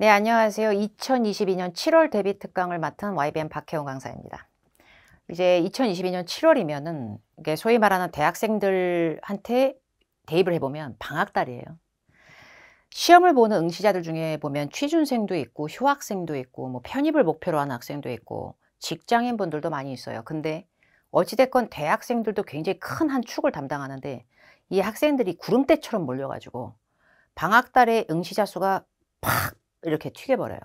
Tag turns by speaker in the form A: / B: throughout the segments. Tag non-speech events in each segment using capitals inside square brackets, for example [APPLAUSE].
A: 네, 안녕하세요. 2022년 7월 데뷔 특강을 맡은 YBN 박혜원 강사입니다. 이제 2022년 7월이면은 이게 소위 말하는 대학생들한테 대입을 해보면 방학달이에요. 시험을 보는 응시자들 중에 보면 취준생도 있고 휴학생도 있고 뭐 편입을 목표로 하는 학생도 있고 직장인분들도 많이 있어요. 근데 어찌됐건 대학생들도 굉장히 큰 한 축을 담당하는데 이 학생들이 구름대처럼 몰려가지고 방학달에 응시자 수가 팍 이렇게 튀겨버려요.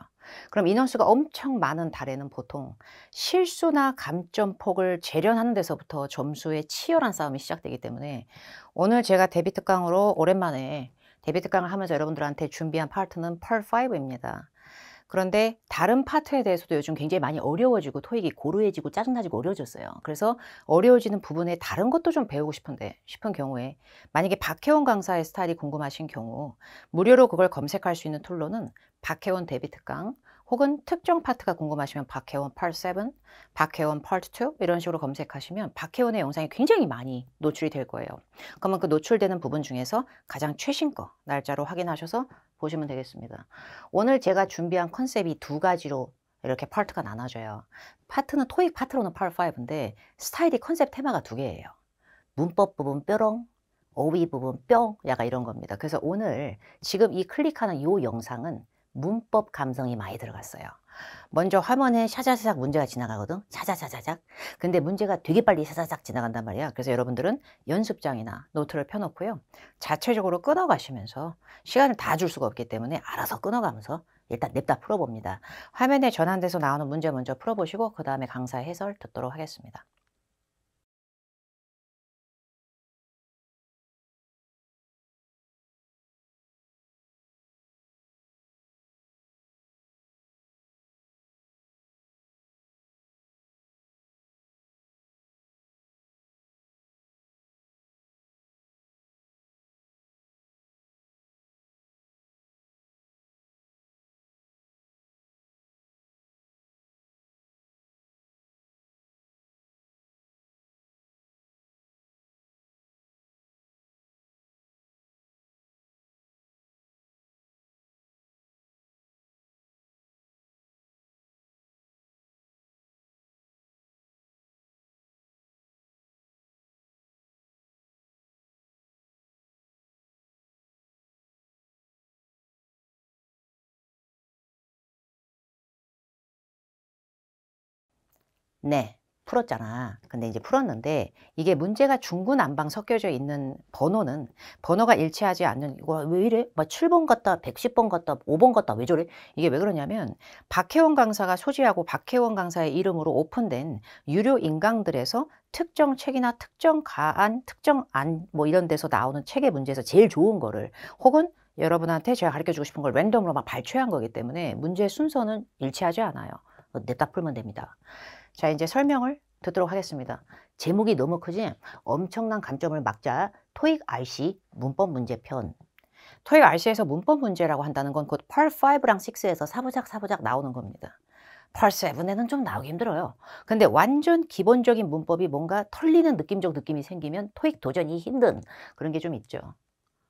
A: 그럼 인원수가 엄청 많은 달에는 보통 실수나 감점폭을 재련하는 데서부터 점수의 치열한 싸움이 시작되기 때문에 오늘 제가 데뷔 특강으로 오랜만에 데뷔 특강을 하면서 여러분들한테 준비한 파트는 펄5입니다. 그런데 다른 파트에 대해서도 요즘 굉장히 많이 어려워지고 토익이 고루해지고 짜증나지고 어려워졌어요. 그래서 어려워지는 부분에 다른 것도 좀 배우고 싶은데 싶은 경우에 만약에 박혜원 강사의 스타일이 궁금하신 경우 무료로 그걸 검색할 수 있는 툴로는 박혜원 데뷔 특강 혹은 특정 파트가 궁금하시면 박혜원 Part 7, 박혜원 Part 2 이런 식으로 검색하시면 박혜원의 영상이 굉장히 많이 노출이 될 거예요. 그러면 그 노출되는 부분 중에서 가장 최신 거 날짜로 확인하셔서 보시면 되겠습니다. 오늘 제가 준비한 컨셉이 두 가지로 이렇게 파트가 나눠져요. 파트는 토익 파트로는 Part 5인데 스타일이 컨셉 테마가 두 개예요. 문법 부분 뾰롱, 어휘 부분 뿅 약간 이런 겁니다. 그래서 오늘 지금 이 클릭하는 이 영상은 문법 감성이 많이 들어갔어요. 먼저 화면에 샤자샤작 문제가 지나가거든. 샤자샤자작. 근데 문제가 되게 빨리 샤자샥 지나간단 말이야. 그래서 여러분들은 연습장이나 노트를 펴놓고요. 자체적으로 끊어가시면서 시간을 다 줄 수가 없기 때문에 알아서 끊어가면서 일단 냅다 풀어봅니다. 화면에 전환돼서 나오는 문제 먼저 풀어보시고 그 다음에 강사 해설 듣도록 하겠습니다. 네, 풀었잖아. 근데 이제 풀었는데 이게 문제가 중구난방 섞여져 있는 번호는 번호가 일치하지 않는 이거 왜 이래? 막 뭐 7번 같다, 110번 같다, 5번 같다 왜 저래? 이게 왜 그러냐면 박혜원 강사가 소지하고 박혜원 강사의 이름으로 오픈된 유료 인강들에서 특정 책이나 특정 가안, 특정 안 뭐 이런 데서 나오는 책의 문제에서 제일 좋은 거를 혹은 여러분한테 제가 가르쳐주고 싶은 걸 랜덤으로 막 발췌한 거기 때문에 문제의 순서는 일치하지 않아요. 어, 냅다 풀면 됩니다. 자, 이제 설명을 듣도록 하겠습니다. 제목이 너무 크지? 엄청난 감점을 막자 토익 RC 문법 문제편 토익 RC에서 문법 문제라고 한다는 건곧 펄5랑 6에서 사부작 사부작 나오는 겁니다. 펄7에는 좀 나오기 힘들어요. 근데 완전 기본적인 문법이 뭔가 털리는 느낌적 느낌이 생기면 토익 도전이 힘든 그런 게 좀 있죠.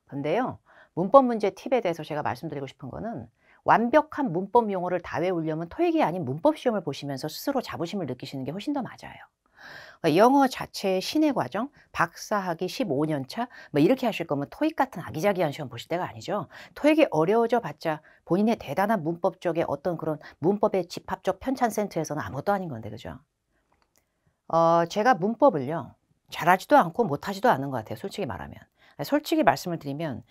A: 근데요. 문법 문제 팁에 대해서 제가 말씀드리고 싶은 거는 완벽한 문법 용어를 다 외우려면 토익이 아닌 문법 시험을 보시면서 스스로 자부심을 느끼시는 게 훨씬 더 맞아요. 그러니까 영어 자체의 신의 과정, 박사학위 15년 차, 뭐 이렇게 하실 거면 토익 같은 아기자기한 시험 보실 때가 아니죠. 토익이 어려워져 봤자 본인의 대단한 문법 쪽에 어떤 그런 문법의 집합적 편찬센터에서는 아무것도 아닌 건데, 그죠? 어, 제가 문법을요, 잘하지도 않고 못하지도 않은 것 같아요. 솔직히 말하면. 솔직히 말씀을 드리면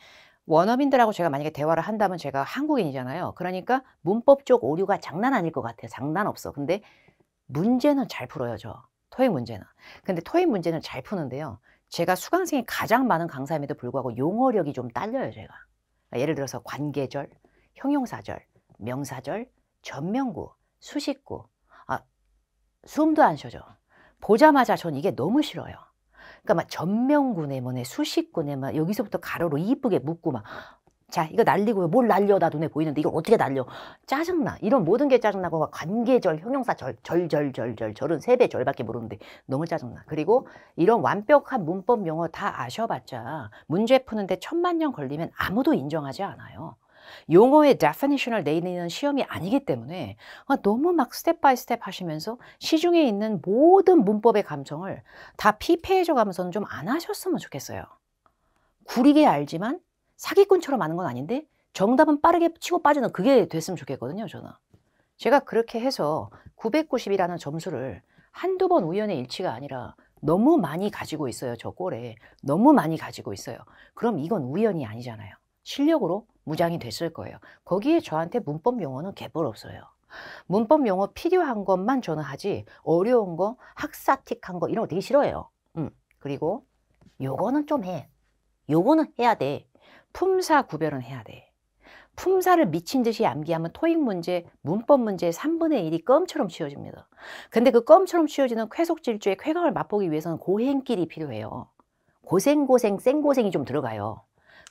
A: 원어민들하고 제가 만약에 대화를 한다면 제가 한국인이잖아요. 그러니까 문법적 오류가 장난 아닐 것 같아요. 장난 없어. 근데 문제는 잘 풀어요, 저. 토익 문제는. 근데 토익 문제는 잘 푸는데요. 제가 수강생이 가장 많은 강사임에도 불구하고 용어력이 좀 딸려요, 제가. 그러니까 예를 들어서 관계절, 형용사절, 명사절, 전명구, 수식구. 아, 숨도 안 쉬어져. 보자마자 전 이게 너무 싫어요. 그러니까 막전명군에 뭐네 수식군에 막 여기서부터 가로로 이쁘게 묶고 막 자 이거 날리고 뭘 날려 나 눈에 보이는데 이걸 어떻게 날려 짜증나 이런 모든 게 짜증나고 막 관계절 형용사 절절절 절절 절은 세 배 절밖에 모르는데 너무 짜증나 그리고 이런 완벽한 문법 용어 다 아셔봤자 문제 푸는데 천만 년 걸리면 아무도 인정하지 않아요 용어의 definition을 내리는 시험이 아니기 때문에 아, 너무 막 스텝 바이 스텝 하시면서 시중에 있는 모든 문법의 감정을 다 피폐해져 가면서는 좀 안 하셨으면 좋겠어요. 구리게 알지만 사기꾼처럼 아는 건 아닌데 정답은 빠르게 치고 빠지는 그게 됐으면 좋겠거든요, 저는. 제가 그렇게 해서 990이라는 점수를 한두 번 우연의 일치가 아니라 너무 많이 가지고 있어요. 저꼴에 너무 많이 가지고 있어요. 그럼 이건 우연이 아니잖아요. 실력으로 무장이 됐을 거예요. 거기에 저한테 문법 용어는 개뿔 없어요. 문법 용어 필요한 것만 저는 하지 어려운 거, 학사틱한 거 이런 거 되게 싫어해요. 음. 그리고 요거는 좀 해. 요거는 해야 돼. 품사 구별은 해야 돼. 품사를 미친 듯이 암기하면 토익 문제, 문법 문제 3분의 1이 껌처럼 치워집니다. 근데 그 껌처럼 치워지는 쾌속질주의 쾌감을 맛보기 위해서는 고행길이 필요해요. 고생고생, 쌩고생이 좀 들어가요.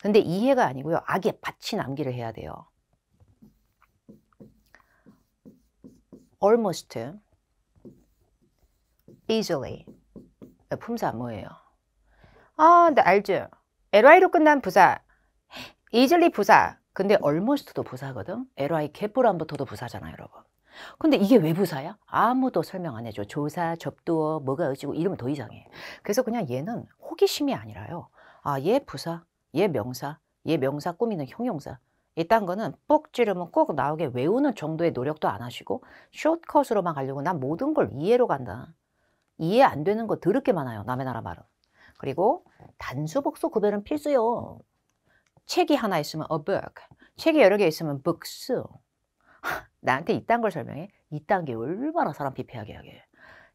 A: 근데 이해가 아니고요. 악의 받치 남기를 해야 돼요. almost, easily. 품사 뭐예요? 아, 나 알죠. ly로 끝난 부사. easily 부사. 근데 almost도 부사거든. ly 개뿔 안부터도 부사잖아, 요 여러분. 근데 이게 왜 부사야? 아무도 설명 안 해줘. 조사, 접두어, 뭐가 어지고 이러면 더 이상해. 그래서 그냥 얘는 호기심이 아니라요. 아, 얘 부사. 얘 명사, 얘 명사 꾸미는 형용사 이딴 거는 뿍 찌르면 꼭 나오게 외우는 정도의 노력도 안 하시고 숏컷으로만 가려고 난 모든 걸 이해로 간다. 이해 안 되는 거 더럽게 많아요. 남의 나라 말은. 그리고 단수복수 구별은 필수요. 책이 하나 있으면 a book, 책이 여러 개 있으면 books. [LAUGHS] 나한테 이딴 걸 설명해? 이딴 게 얼마나 사람 피폐하게 하게.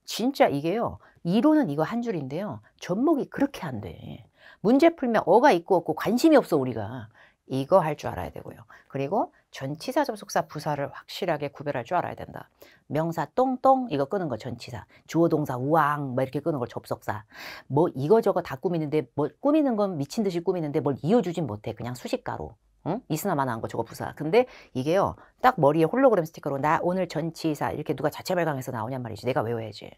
A: 진짜 이게요. 이론은 이거 한 줄인데요. 접목이 그렇게 안 돼. 문제 풀면 어가 있고 없고 관심이 없어 우리가 이거 할 줄 알아야 되고요. 그리고 전치사 접속사 부사를 확실하게 구별할 줄 알아야 된다. 명사 똥똥 이거 끄는 거 전치사. 주어 동사 우왕 뭐 이렇게 끄는 걸 접속사. 뭐 이거저거 다 꾸미는데 뭐 꾸미는 건 미친 듯이 꾸미는데 뭘 이어주진 못해. 그냥 수식가로. 응? 이스나마나한 거 저거 부사. 근데 이게요. 딱 머리에 홀로그램 스티커로 나 오늘 전치사 이렇게 누가 자체 발광해서 나오냔 말이지. 내가 외워야지.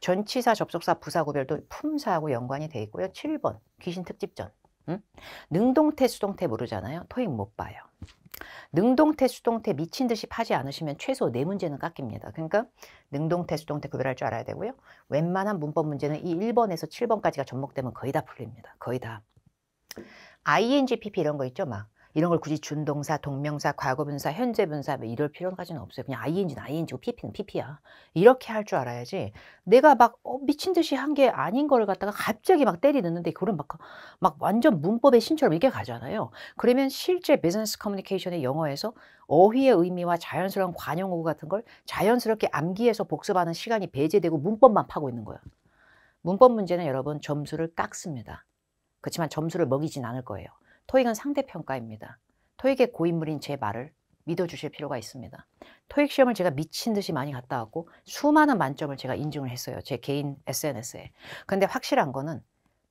A: 전치사 접속사 부사 구별도 품사하고 연관이 돼 있고요. 7번 귀신 특집전. 응? 능동태 수동태 모르잖아요. 토익 못 봐요. 능동태 수동태 미친 듯이 파지 않으시면 최소 네 문제는 깎입니다. 그러니까 능동태 수동태 구별할 줄 알아야 되고요. 웬만한 문법 문제는 이 1번에서 7번까지가 접목되면 거의 다 풀립니다. 거의 다. INGPP 이런 거 있죠. 막 이런 걸 굳이 준동사, 동명사, 과거분사, 현재분사 뭐 이럴 필요까지는 없어요. 그냥 ing는 ing고 pp는 pp야. 이렇게 할 줄 알아야지 내가 막 어, 미친 듯이 한 게 아닌 걸 갖다가 갑자기 막 때리는데 그런 막, 막 완전 문법의 신처럼 이게 가잖아요. 그러면 실제 비즈니스 커뮤니케이션의 영어에서 어휘의 의미와 자연스러운 관용어구 같은 걸 자연스럽게 암기해서 복습하는 시간이 배제되고 문법만 파고 있는 거예요 문법 문제는 여러분 점수를 깎습니다. 그렇지만 점수를 먹이진 않을 거예요. 토익은 상대평가입니다. 토익의 고인물인 제 말을 믿어주실 필요가 있습니다. 토익 시험을 제가 미친 듯이 많이 갔다 왔고 수많은 만점을 제가 인증을 했어요. 제 개인 SNS에. 근데 확실한 거는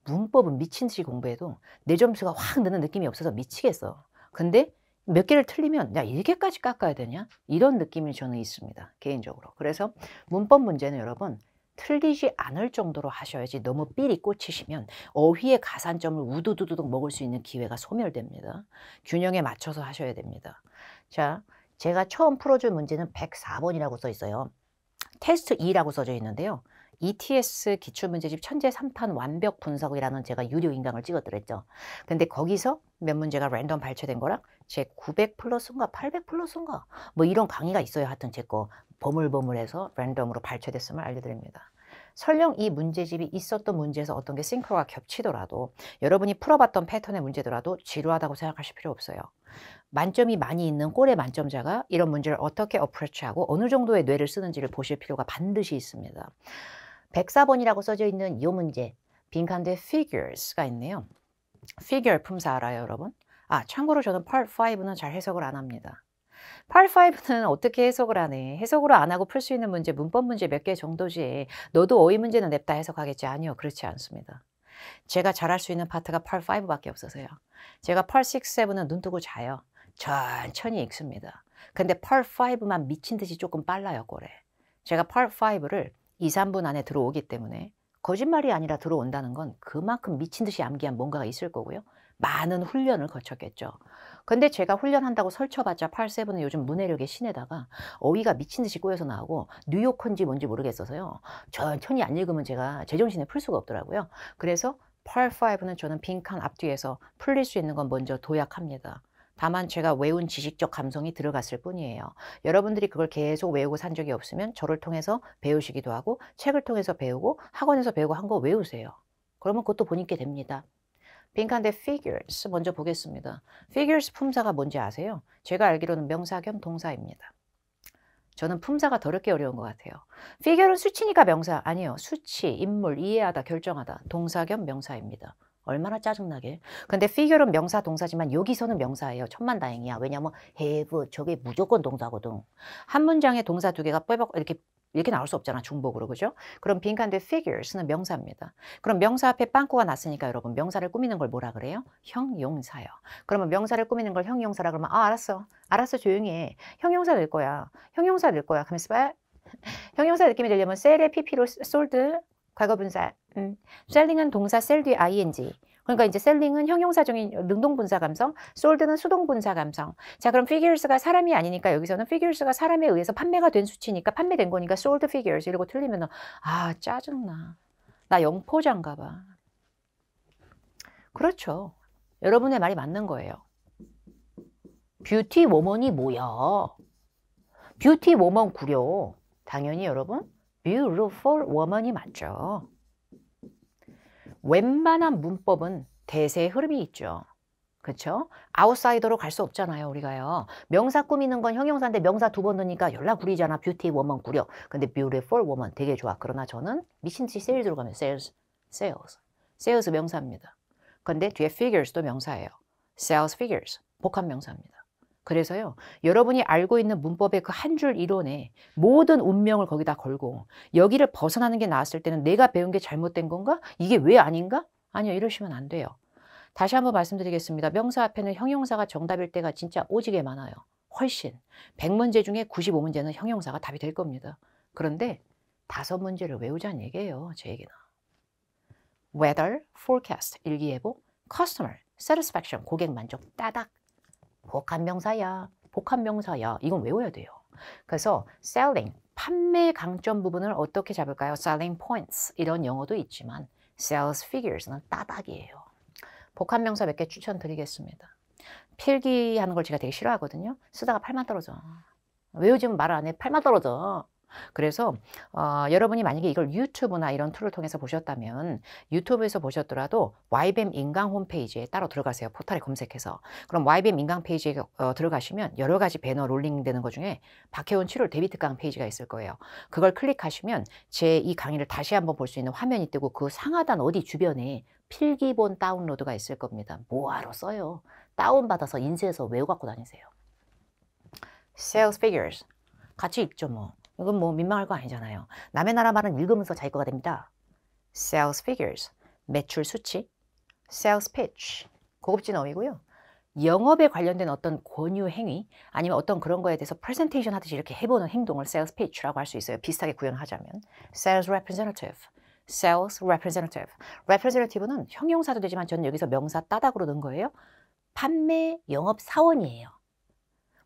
A: 문법은 미친 듯이 공부해도 내 점수가 확 느는 느낌이 없어서 미치겠어. 근데 몇 개를 틀리면 야 이렇게까지 깎아야 되냐? 이런 느낌이 저는 있습니다. 개인적으로. 그래서 문법 문제는 여러분 틀리지 않을 정도로 하셔야지 너무 삘이 꽂히시면 어휘의 가산점을 우두두두둑 먹을 수 있는 기회가 소멸됩니다. 균형에 맞춰서 하셔야 됩니다. 자, 제가 처음 풀어줄 문제는 104번이라고 써 있어요. 테스트 2라고 써져 있는데요. ETS 기출문제집 천재 3탄 완벽 분석이라는 제가 유료 인강을 찍어드렸죠 근데 거기서 몇 문제가 랜덤 발췌된 거랑 제 900 플러스인가 800 플러스인가 뭐 이런 강의가 있어요. 하여튼 제거 버물버물해서 랜덤으로 발췌됐음을 알려드립니다. 설령 이 문제집이 있었던 문제에서 어떤 게 싱크로가 겹치더라도 여러분이 풀어봤던 패턴의 문제더라도 지루하다고 생각하실 필요 없어요. 만점이 많이 있는 꼴의 만점자가 이런 문제를 어떻게 어프로치하고 어느 정도의 뇌를 쓰는지를 보실 필요가 반드시 있습니다. 104번이라고 써져 있는 이 문제 빈칸대 figures가 있네요. figure 품사 알아요 여러분? 아 참고로 저는 part 5는 잘 해석을 안 합니다. 파트5는 어떻게 해석을 하네. 해석으로 안 하고 풀 수 있는 문제, 문법 문제 몇 개 정도지. 너도 어휘 문제는 냅다 해석하겠지. 아니요. 그렇지 않습니다. 제가 잘할 수 있는 파트가 파트5밖에 없어서요. 제가 파트6, 7은 눈 뜨고 자요. 천천히 읽습니다. 근데 파트5만 미친 듯이 조금 빨라요, 꼴래 제가 파트5를 2, 3분 안에 들어오기 때문에 거짓말이 아니라 들어온다는 건 그만큼 미친 듯이 암기한 뭔가가 있을 거고요. 많은 훈련을 거쳤겠죠. 근데 제가 훈련한다고 설쳐봤자 87은 요즘 문해력의 신에다가 어휘가 미친 듯이 꼬여서 나오고 뉴욕 컨지 뭔지 모르겠어서요. 천천히 안 읽으면 제가 제정신에 풀 수가 없더라고요. 그래서 85는 저는 빈칸 앞뒤에서 풀릴 수 있는 건 먼저 도약합니다. 다만 제가 외운 지식적 감성이 들어갔을 뿐이에요. 여러분들이 그걸 계속 외우고 산 적이 없으면 저를 통해서 배우시기도 하고 책을 통해서 배우고 학원에서 배우고 한 거 외우세요. 그러면 그것도 본인께 됩니다. 빈칸대 figures 먼저 보겠습니다. figures 품사가 뭔지 아세요? 제가 알기로는 명사 겸 동사입니다. 저는 품사가 더럽게 어려운 것 같아요. figure는 수치니까 명사 아니요. 수치, 인물, 이해하다, 결정하다. 동사 겸 명사입니다. 얼마나 짜증나게. 근데 figure는 명사, 동사지만 여기서는 명사예요. 천만 다행이야. 왜냐면 have 저게 무조건 동사거든. 한 문장에 동사 두 개가 빼박 이렇게 이렇게 나올 수 없잖아 중복으로 그죠? 그럼 빈칸대 figures는 명사입니다. 그럼 명사 앞에 빵꾸가 났으니까 여러분 명사를 꾸미는 걸 뭐라 그래요? 형용사요. 그러면 명사를 꾸미는 걸 형용사라 그러면 아 알았어 알았어 조용히 해 형용사 될 거야 형용사 될 거야 가면서 봐 형용사 느낌이 들려면셀의 pp로 솔드 과거분사 음. 셀링은 동사 셀 뒤에 ing 그러니까 이제 셀링은 형용사적인 능동분사 감성, 솔드는 수동분사 감성. 자, 그럼 figures가 사람이 아니니까 여기서는 figures가 사람에 의해서 판매가 된 수치니까 판매된 거니까 sold figures 이러고 틀리면 은 아, 짜증나. 나 영포장 가봐. 그렇죠. 여러분의 말이 맞는 거예요. 뷰티 워먼이 뭐야? 뷰티 워먼 구려. 당연히 여러분 beautiful woman이 맞죠. 웬만한 문법은 대세의 흐름이 있죠. 그렇죠? 아웃사이더로 갈 수 없잖아요 우리가요 명사 꾸미는 건 형용사인데 명사 두 번 넣으니까 연락 구리잖아 뷰티 워먼 구려 근데 뷰티풀 워먼 되게 좋아 그러나 저는 미친듯이 세일즈로 가면 세일즈 세일즈 세일즈 명사입니다 근데 뒤에 figures도 명사예요 sales figures 복합 명사입니다 그래서요, 여러분이 알고 있는 문법의 그 한 줄 이론에 모든 운명을 거기다 걸고 여기를 벗어나는 게 나왔을 때는 내가 배운 게 잘못된 건가? 이게 왜 아닌가? 아니요, 이러시면 안 돼요. 다시 한번 말씀드리겠습니다. 명사 앞에는 형용사가 정답일 때가 진짜 오지게 많아요. 훨씬. 100문제 중에 95문제는 형용사가 답이 될 겁니다. 그런데 다섯 문제를 외우자는 얘기예요. 제 얘기는. weather, forecast, 일기예보, customer, satisfaction, 고객 만족, 따닥. 복합명사야. 복합명사야. 이건 외워야 돼요. 그래서 selling, 판매 강점 부분을 어떻게 잡을까요? selling points 이런 영어도 있지만 sales figures는 따닥이에요. 복합명사 몇 개 추천드리겠습니다. 필기하는 걸 제가 되게 싫어하거든요. 쓰다가 팔만 떨어져. 아. 외우지면 말안 해. 팔만 떨어져. 그래서 어, 여러분이 만약에 이걸 유튜브나 이런 툴을 통해서 보셨다면 유튜브에서 보셨더라도 YBM e 인강 홈페이지에 따로 들어가세요. 포털에 검색해서. 그럼 YBM e 인강 페이지에 어, 들어가시면 여러 가지 배너 롤링되는 것 중에 박혜원 치료 데뷔 특강 페이지가 있을 거예요. 그걸 클릭하시면 제 이 강의를 다시 한번 볼 수 있는 화면이 뜨고 그 상하단 어디 주변에 필기본 다운로드가 있을 겁니다. 뭐하러 써요? 다운받아서 인쇄해서 외워 갖고 다니세요. Sales figures. 같이 읽죠 뭐. 이건 뭐 민망할 거 아니잖아요. 남의 나라 말은 읽으면서 자기 거가 됩니다. Sales figures, 매출 수치, sales pitch, 고급진 어휘고요. 영업에 관련된 어떤 권유 행위 아니면 어떤 그런 거에 대해서 프레젠테이션 하듯이 이렇게 해보는 행동을 sales pitch라고 할 수 있어요. 비슷하게 구현하자면 sales representative, sales representative. representative는 형용사도 되지만 저는 여기서 명사 따닥으로 넣은 거예요. 판매 영업 사원이에요.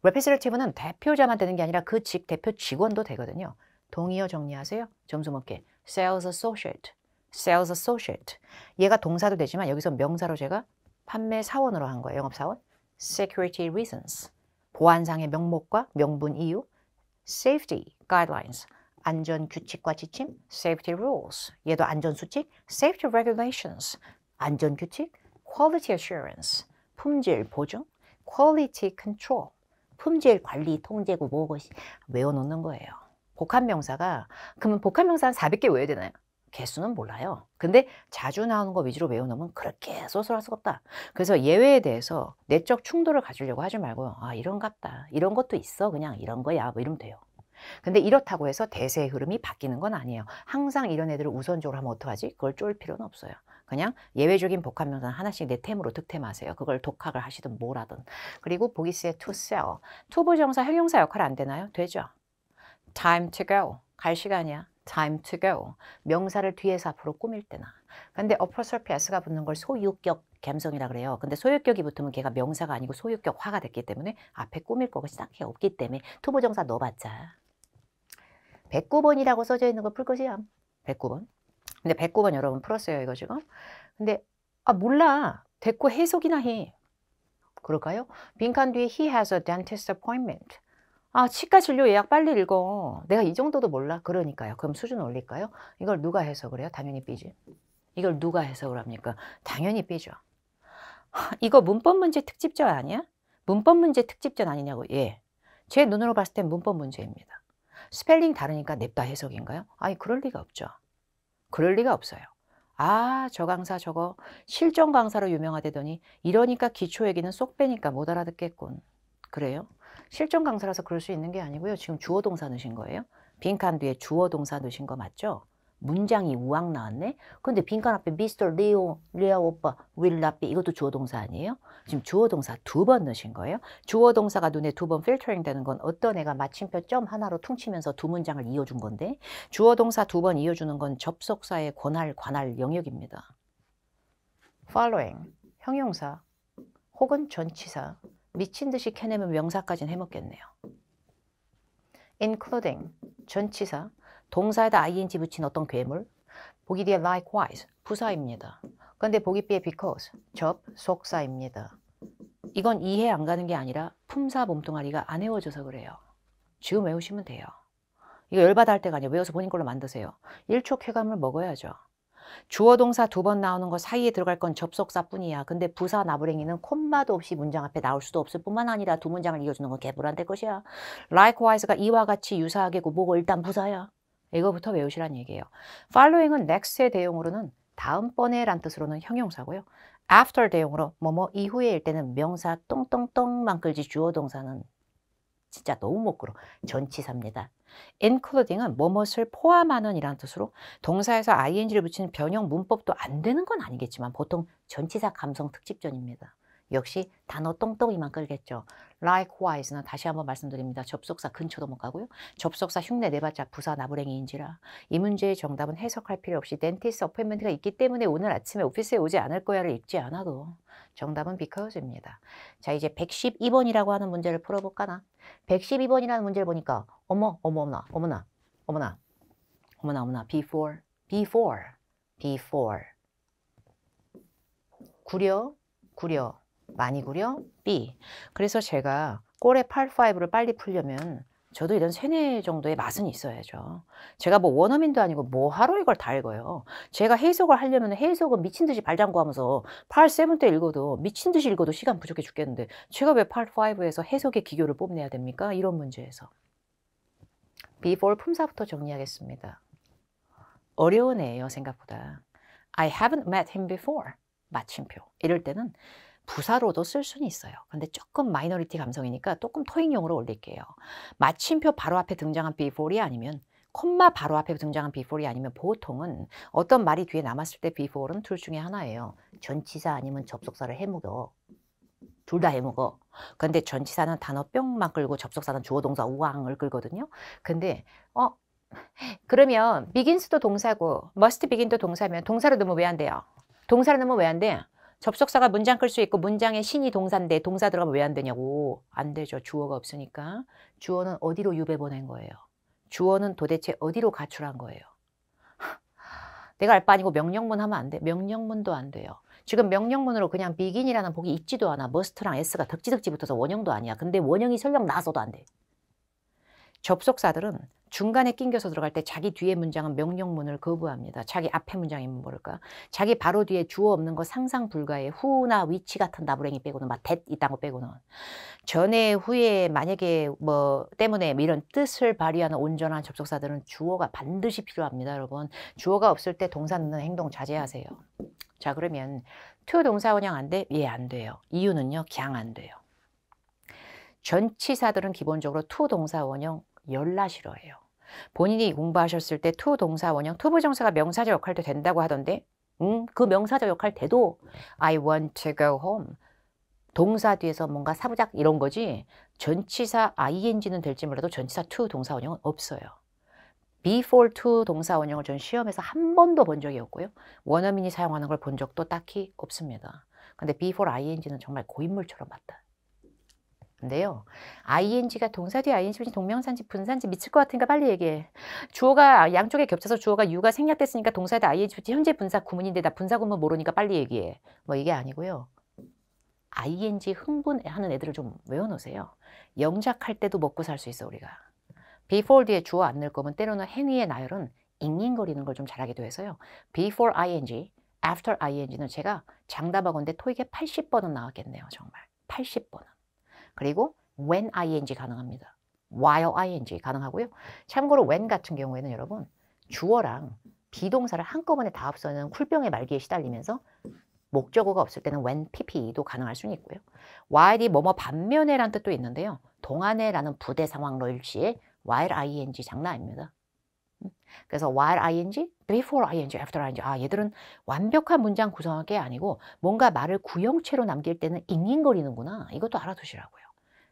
A: r e p t a t i v e 는 대표자만 되는 게 아니라 그 직 대표 직원도 되거든요. 동의어 정리하세요. 점수 먹게. sales associate, sales associate. 얘가 동사도 되지만 여기서 명사로 제가 판매 사원으로 한 거예요. 영업 사원. security reasons. 보안상의 명목과 명분 이유. safety guidelines. 안전 규칙과 지침, safety rules. 얘도 안전 수칙, safety regulations. 안전 규칙, quality assurance. 품질 보증, quality control. 품질 관리 통제고 뭐고 외워놓는 거예요. 복합명사가 그러면 복합명사 는 400개 외워야 되나요? 개수는 몰라요. 근데 자주 나오는 거 위주로 외워놓으면 그렇게 소설할 수가 없다. 그래서 예외에 대해서 내적 충돌을 가지려고 하지 말고요. 아 이런 같다. 이런 것도 있어. 그냥 이런 거야. 뭐 이러면 돼요. 근데 이렇다고 해서 대세의 흐름이 바뀌는 건 아니에요. 항상 이런 애들을 우선적으로 하면 어떡하지? 그걸 쫄 필요는 없어요. 그냥 예외적인 복합명사 하나씩 내 템으로 득템하세요. 그걸 독학을 하시든 뭐라든. 그리고 보기스의 to sell. t 부정사 형용사 역할 안 되나요? 되죠. time to go. 갈 시간이야. time to go. 명사를 뒤에서 앞으로 꾸밀 때나. 근데 어퍼설 PS가 붙는 걸 소유격 감성이라 그래요. 근데 소유격이 붙으면 걔가 명사가 아니고 소유격화가 됐기 때문에 앞에 꾸밀 거가 딱히 없기 때문에 투부정사 넣어봤자 109번이라고 써져 있는 걸풀 것이야. 109번. 근데 109번 여러분 풀었어요, 이거 지금. 근데 아 몰라. 됐고 해석이나 해. 그럴까요? 빈칸 뒤에 he has a dentist appointment. 아, 치과 진료 예약 빨리 읽어. 내가 이 정도도 몰라. 그러니까요. 그럼 수준 올릴까요? 이걸 누가 해석을 해요? 당연히 B지. 이걸 누가 해석을 합니까? 당연히 B죠. 이거 문법 문제 특집전 아니야? 문법 문제 특집전 아니냐고. 예. 제 눈으로 봤을 땐 문법 문제입니다. 스펠링 다르니까 냅다 해석인가요? 아니 그럴 리가 없죠. 그럴 리가 없어요. 아, 저 강사 저거 실전 강사로 유명하대더니 이러니까 기초 얘기는 쏙 빼니까 못 알아듣겠군. 그래요? 실전 강사라서 그럴 수 있는 게 아니고요. 지금 주어 동사 넣으신 거예요. 빈칸 뒤에 주어 동사 넣으신 거 맞죠? 문장이 우왕 나왔네? 근데 빈칸 앞에 미스터 리오, 리아 오빠, w i l 이것도 주어 동사 아니에요? 지금 주어 동사 두 번 넣으신 거예요? 주어 동사가 눈에 두 번 필터링 되는 건 어떤 애가 마침표 점 하나로 퉁치면서 두 문장을 이어준 건데 주어 동사 두 번 이어주는 건 접속사의 권할, 관할 영역입니다. following, 형용사 혹은 전치사 미친 듯이 캐내면 명사까지는 해먹겠네요. including, 전치사 동사에다 ing 붙인 어떤 괴물 보기 뒤에 likewise 부사입니다. 그런데 보기 뒤에 because 접 속사입니다. 이건 이해 안 가는 게 아니라 품사 몸뚱아리가 안 외워져서 그래요. 지금 외우시면 돼요. 이거 열받아 할 때가 아니에요. 외워서 본인 걸로 만드세요. 1초 쾌감을 먹어야죠. 주어 동사 두 번 나오는 거 사이에 들어갈 건 접속사뿐이야. 근데 부사 나부랭이는 콤마도 없이 문장 앞에 나올 수도 없을 뿐만 아니라 두 문장을 이어주는 건 개불한테 것이야. likewise가 이와 같이 유사하게 고보고 일단 부사야. 이거부터 외우시란 얘기예요. following은 next의 대용으로는 다음번에 란 뜻으로는 형용사고요. after 대용으로 뭐뭐 이후에일 때는 명사 똥똥똥만 끌지 주어 동사는 진짜 너무 못 끌어. 전치사입니다. including은 뭐뭇을 포함하는 이란 뜻으로 동사에서 ing를 붙이는 변형 문법도 안 되는 건 아니겠지만 보통 전치사 감성 특집전입니다. 역시 단어 똥똥이만 끌겠죠. likewise는 다시 한번 말씀드립니다. 접속사 근처도 못 가고요. 접속사 흉내 내봤자 부사 나부랭이인지라 이 문제의 정답은 해석할 필요 없이 dentist appointment가 있기 때문에 오늘 아침에 오피스에 오지 않을 거야를 읽지 않아도 정답은 because입니다. 자 이제 112번이라고 하는 문제를 풀어볼까나 112번이라는 문제를 보니까 어머 어머 어머나 어머나 어머나 어머나 어머나 before before before 구려 구려 많이 구려? B. 그래서 제가 꼴의 8, 5를 빨리 풀려면 저도 이런 세네 정도의 맛은 있어야죠. 제가 뭐 원어민도 아니고 뭐 하루 이걸 다 읽어요. 제가 해석을 하려면 해석은 미친 듯이 발장구 하면서 8, 7때 읽어도 미친 듯이 읽어도 시간 부족해 죽겠는데 제가 왜 8, 5에서 해석의 기교를 뽐내야 됩니까? 이런 문제에서. b e 품사부터 정리하겠습니다. 어려운 애예요, 생각보다. I haven't met him before. 마침표. 이럴 때는 부사로도 쓸 수는 있어요. 근데 조금 마이너리티 감성이니까 조금 토익용으로 올릴게요. 마침표 바로 앞에 등장한 before이 아니면 콤마 바로 앞에 등장한 before이 아니면 보통은 어떤 말이 뒤에 남았을 때 before는 둘 중에 하나예요. 전치사 아니면 접속사를 해먹어둘 다 해먹어. 근데 전치사는 단어 뿅만 끌고 접속사는 주어동사 우왕을 끌거든요. 근데 어 그러면 begins도 동사고 must begin도 동사면 동사로 넣으면 왜 안 돼요? 동사로 넣으면 왜 안 돼? 접속사가 문장 클 수 있고 문장에 신이 동사인데 동사 들어가면 왜 안 되냐고. 안 되죠. 주어가 없으니까. 주어는 어디로 유배 보낸 거예요. 주어는 도대체 어디로 가출한 거예요. [LAUGHS] 내가 알 바 아니고 명령문 하면 안 돼. 명령문도 안 돼요. 지금 명령문으로 그냥 비긴이라는 복이 있지도 않아. 머스트랑 s가 덕지덕지 붙어서 원형도 아니야. 근데 원형이 설령 나서도 안 돼. 접속사들은 중간에 낑겨서 들어갈 때 자기 뒤에 문장은 명령문을 거부합니다. 자기 앞에 문장이면 모를까. 자기 바로 뒤에 주어 없는 거 상상 불가해. 후나 위치 같은 나부랭이 빼고는 막 댓 이딴 거 빼고는. 전에 후에 만약에 뭐 때문에 뭐 이런 뜻을 발휘하는 온전한 접속사들은 주어가 반드시 필요합니다. 여러분. 주어가 없을 때 동사 넣는 행동 자제하세요. 자 그러면 to 동사 원형 안 돼? 예 안 돼요. 이유는요. 그냥 안 돼요. 전치사들은 기본적으로 to 동사 원형 열라 싫어해요. 본인이 공부하셨을 때 투, 동사 원형 투 부정사가 명사적 역할도 된다고 하던데 음, 그 명사적 역할 돼도 I want to go home 동사 뒤에서 뭔가 사부작 이런 거지 전치사 ing는 될지 몰라도 전치사 to 동사 원형은 없어요. before to 동사 원형을 전 시험에서 한 번도 본 적이 없고요. 원어민이 사용하는 걸 본 적도 딱히 없습니다. 근데 before ing는 정말 고인물처럼 봤다. 근데요. ing가 동사 뒤에 ing인지 동명사인지 분사인지 미칠 것 같으니까 빨리 얘기해. 주어가 양쪽에 겹쳐서 주어가 유가 생략됐으니까 동사에 ing 붙지 현재 분사 구문인데 나 분사 구문 모르니까 빨리 얘기해. 뭐 이게 아니고요. ing 흥분하는 애들을 좀 외워놓으세요. 영작할 때도 먹고 살 수 있어 우리가. before 뒤에 주어 안 넣을 거면 때로는 행위의 나열은 잉잉거리는 걸 좀 잘하기도 해서요. before ing, after ing는 제가 장담하건데 토익에 80번은 나왔겠네요 정말. 80번은. 그리고 when ing 가능합니다. while ing 가능하고요. 참고로 when 같은 경우에는 여러분 주어랑 비동사를 한꺼번에 다 합서는 쿨병의 말기에 시달리면서 목적어가 없을 때는 when pp도 가능할 수는 있고요. while이 뭐뭐 반면에 라는 뜻도 있는데요. 동안에 라는 부대 상황로 일시에 while ing 장난 입니다 음, 그래서 while ing, before ing, after ing 아 얘들은 완벽한 문장 구성한 게 아니고 뭔가 말을 구형체로 남길 때는 잉잉거리는구나 이것도 알아두시라고요.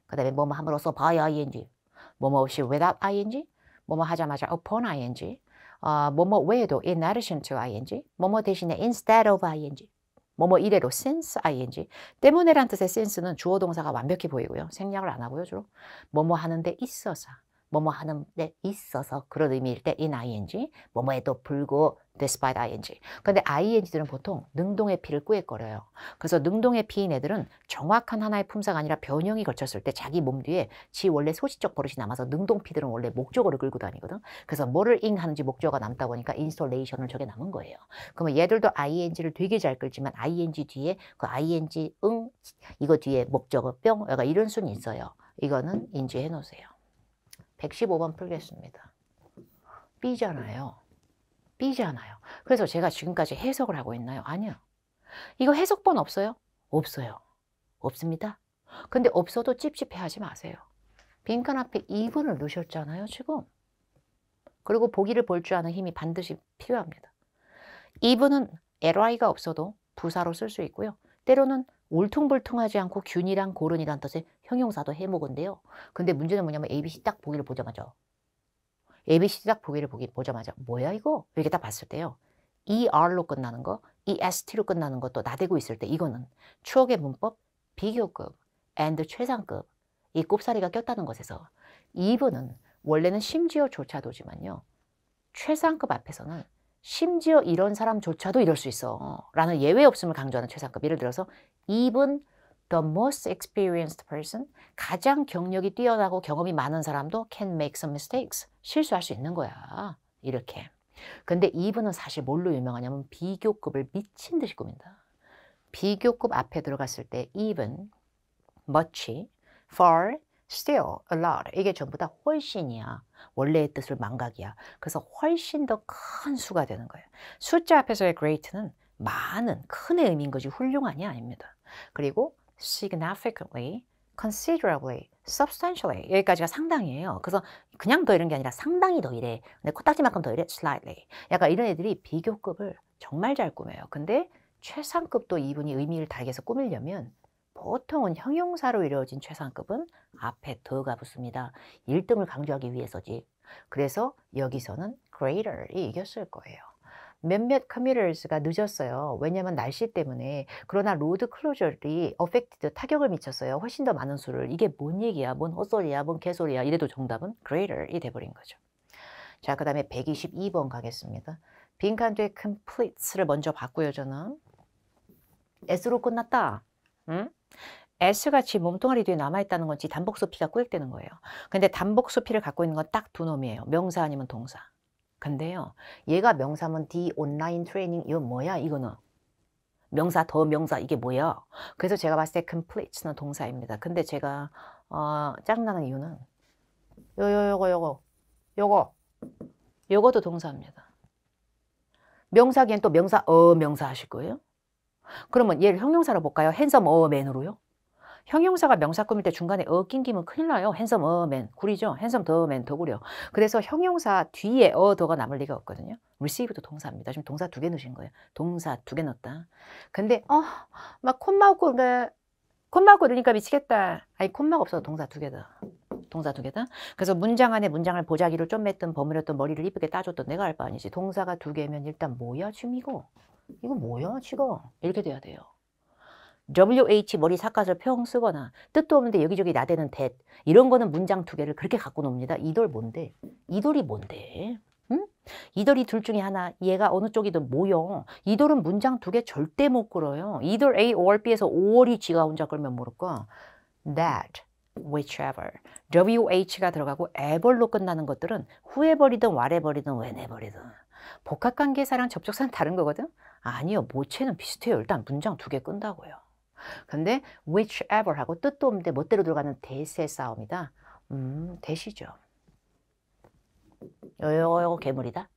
A: 그 다음에 뭐뭐 함으로써 by ing, 뭐뭐 없이 without ing, 뭐뭐 하자마자 upon ing, 어, 뭐뭐 외에도 in addition to ing, 뭐뭐 대신에 instead of ing, 뭐뭐 이래로 since ing 때문에란 뜻의 since는 주어 동사가 완벽히 보이고요. 생략을 안 하고요, 주로. 뭐뭐 하는데 있어서 뭐뭐 하는 데 있어서 그런 의미일 때 in ing, 뭐뭐에도 불구 despite ing. 근데 ing들은 보통 능동의 피를 꾸역거려요. 그래서 능동의 피인 애들은 정확한 하나의 품사가 아니라 변형이 걸쳤을 때 자기 몸 뒤에 지 원래 소시적 버릇이 남아서 능동 피들은 원래 목적어로 끌고 다니거든. 그래서 뭐를 잉 하는지 목적어가 남다 보니까 인스톨레이션을 저게 남은 거예요. 그러면 얘들도 ing를 되게 잘 끌지만 ing 뒤에 그 ing 응 이거 뒤에 목적어 뿅 약간 이런 순 있어요. 이거는 인지해 놓으세요. 115번 풀겠습니다. B잖아요. B잖아요. 그래서 제가 지금까지 해석을 하고 있나요? 아니요. 이거 해석본 없어요? 없어요. 없습니다. 근데 없어도 찝찝해하지 마세요. 빈칸 앞에 2분을 넣으셨잖아요, 지금. 그리고 보기를 볼 줄 아는 힘이 반드시 필요합니다. 2분은 LI가 없어도 부사로 쓸 수 있고요. 때로는 울퉁불퉁하지 않고 균이랑 고른이란 뜻의 형용사도 해먹은데요. 근데 문제는 뭐냐면 ABC 딱 보기를 보자마자 ABC 딱 보기를 보기, 보자마자 뭐야 이거? 이렇게 딱 봤을 때요. ER로 끝나는 거, EST로 끝나는 것도 나대고 있을 때 이거는 추억의 문법 비교급, and 최상급 이 꼽사리가 꼈다는 것에서 2번은 원래는 심지어조차도지만요. 최상급 앞에서는 심지어 이런 사람조차도 이럴 수 있어 라는 예외 없음을 강조하는 최상급 예를 들어서 even the most experienced person, 가장 경력이 뛰어나고 경험이 많은 사람도 can make some mistakes, 실수할 수 있는 거야. 이렇게. 근데 이분은 사실 뭘로 유명하냐면 비교급을 미친 듯이 꾸민다. 비교급 앞에 들어갔을 때 even, much, far, still, a lot 이게 전부 다 훨씬이야. 원래의 뜻을 망각이야. 그래서 훨씬 더 큰 수가 되는 거예요. 숫자 앞에서의 great는 많은, 큰의 의미인 거지 훌륭하냐 아닙니다. 그리고 significantly, considerably, substantially 여기까지가 상당이에요. 그래서 그냥 더 이런 게 아니라 상당히 더 이래. 근데 코딱지만큼 더 이래. slightly. 약간 이런 애들이 비교급을 정말 잘 꾸며요. 근데 최상급도 이분이 의미를 달게해서 꾸밀려면 보통은 형용사로 이루어진 최상급은 앞에 더가 붙습니다. 1등을 강조하기 위해서지. 그래서 여기서는 greater이 이겼을 거예요. 몇몇 커뮤니티가 늦었어요. 왜냐하면 날씨 때문에. 그러나 로드 클로저리 어펙티드 타격을 미쳤어요. 훨씬 더 많은 수를. 이게 뭔 얘기야? 뭔 헛소리야? 뭔 개소리야? 이래도 정답은 greater이 돼버린 거죠. 자, 그 다음에 122번 가겠습니다. 빈칸 뒤에 completes를 먼저 봤고요, 저는. s로 끝났다. 응? S같이 몸뚱아리 뒤에 남아있다는 건지 단복소피가 꾸역되는 거예요. 근데 단복소피를 갖고 있는 건 딱 두 놈이에요. 명사 아니면 동사. 근데요. 얘가 명사면 디 온라인 트레이닝 이거 뭐야 이거는. 명사 더 명사 이게 뭐야. 그래서 제가 봤을 때 complete는 동사입니다. 근데 제가 어, 짜증나는 이유는 요요 요거 요거 요거 요것도 동사입니다. 명사기엔 또 명사 어 명사 하실 거예요. 그러면 얘를 형용사로 볼까요? 핸섬 어맨으로요. 형용사가 명사 꾸밀 때 중간에 어 낑기면 큰일 나요. 핸섬 어맨 구리죠. 핸섬 더맨 더구려. 그래서 형용사 뒤에 어 더가 남을 리가 없거든요. receive도 동사입니다. 지금 동사 두 개 넣으신 거예요. 동사 두 개 넣었다. 근데 어막 콧마고 그래. 콧마고 이러니까 미치겠다. 아니 콧마가 없어서 동사 두 개다. 동사 두 개다. 그래서 문장 안에 문장을 보자기로 좀 맸던 버무렸던 머리를 이쁘게 따줬던 내가 알 바 아니지. 동사가 두 개면 일단 뭐야 지금 이거. 이거 뭐야 지금. 이렇게 돼야 돼요. WH 머리 삭아서 평 쓰거나 뜻도 없는데 여기저기 나대는 대 이런 거는 문장 두 개를 그렇게 갖고 놉니다. 이돌 뭔데? 이돌이 뭔데? 응? 이돌이 둘 중에 하나 얘가 어느 쪽이든 모여 이돌은 문장 두 개 절대 못 끌어요 이돌 A, OR B에서 5월이 지가 혼자 끌면 모를까 That, whichever, WH가 들어가고 에벌로 끝나는 것들은 후에버리든 와래버리든 왜내버리든 복합관계사랑 접촉사는 다른 거거든 아니요 모체는 비슷해요 일단 문장 두 개 끈다고요 근데 whichever 하고 뜻도 없는데 멋대로 들어가는 대세 싸움이다. 음, 대시죠. 요거 요거 괴물이다.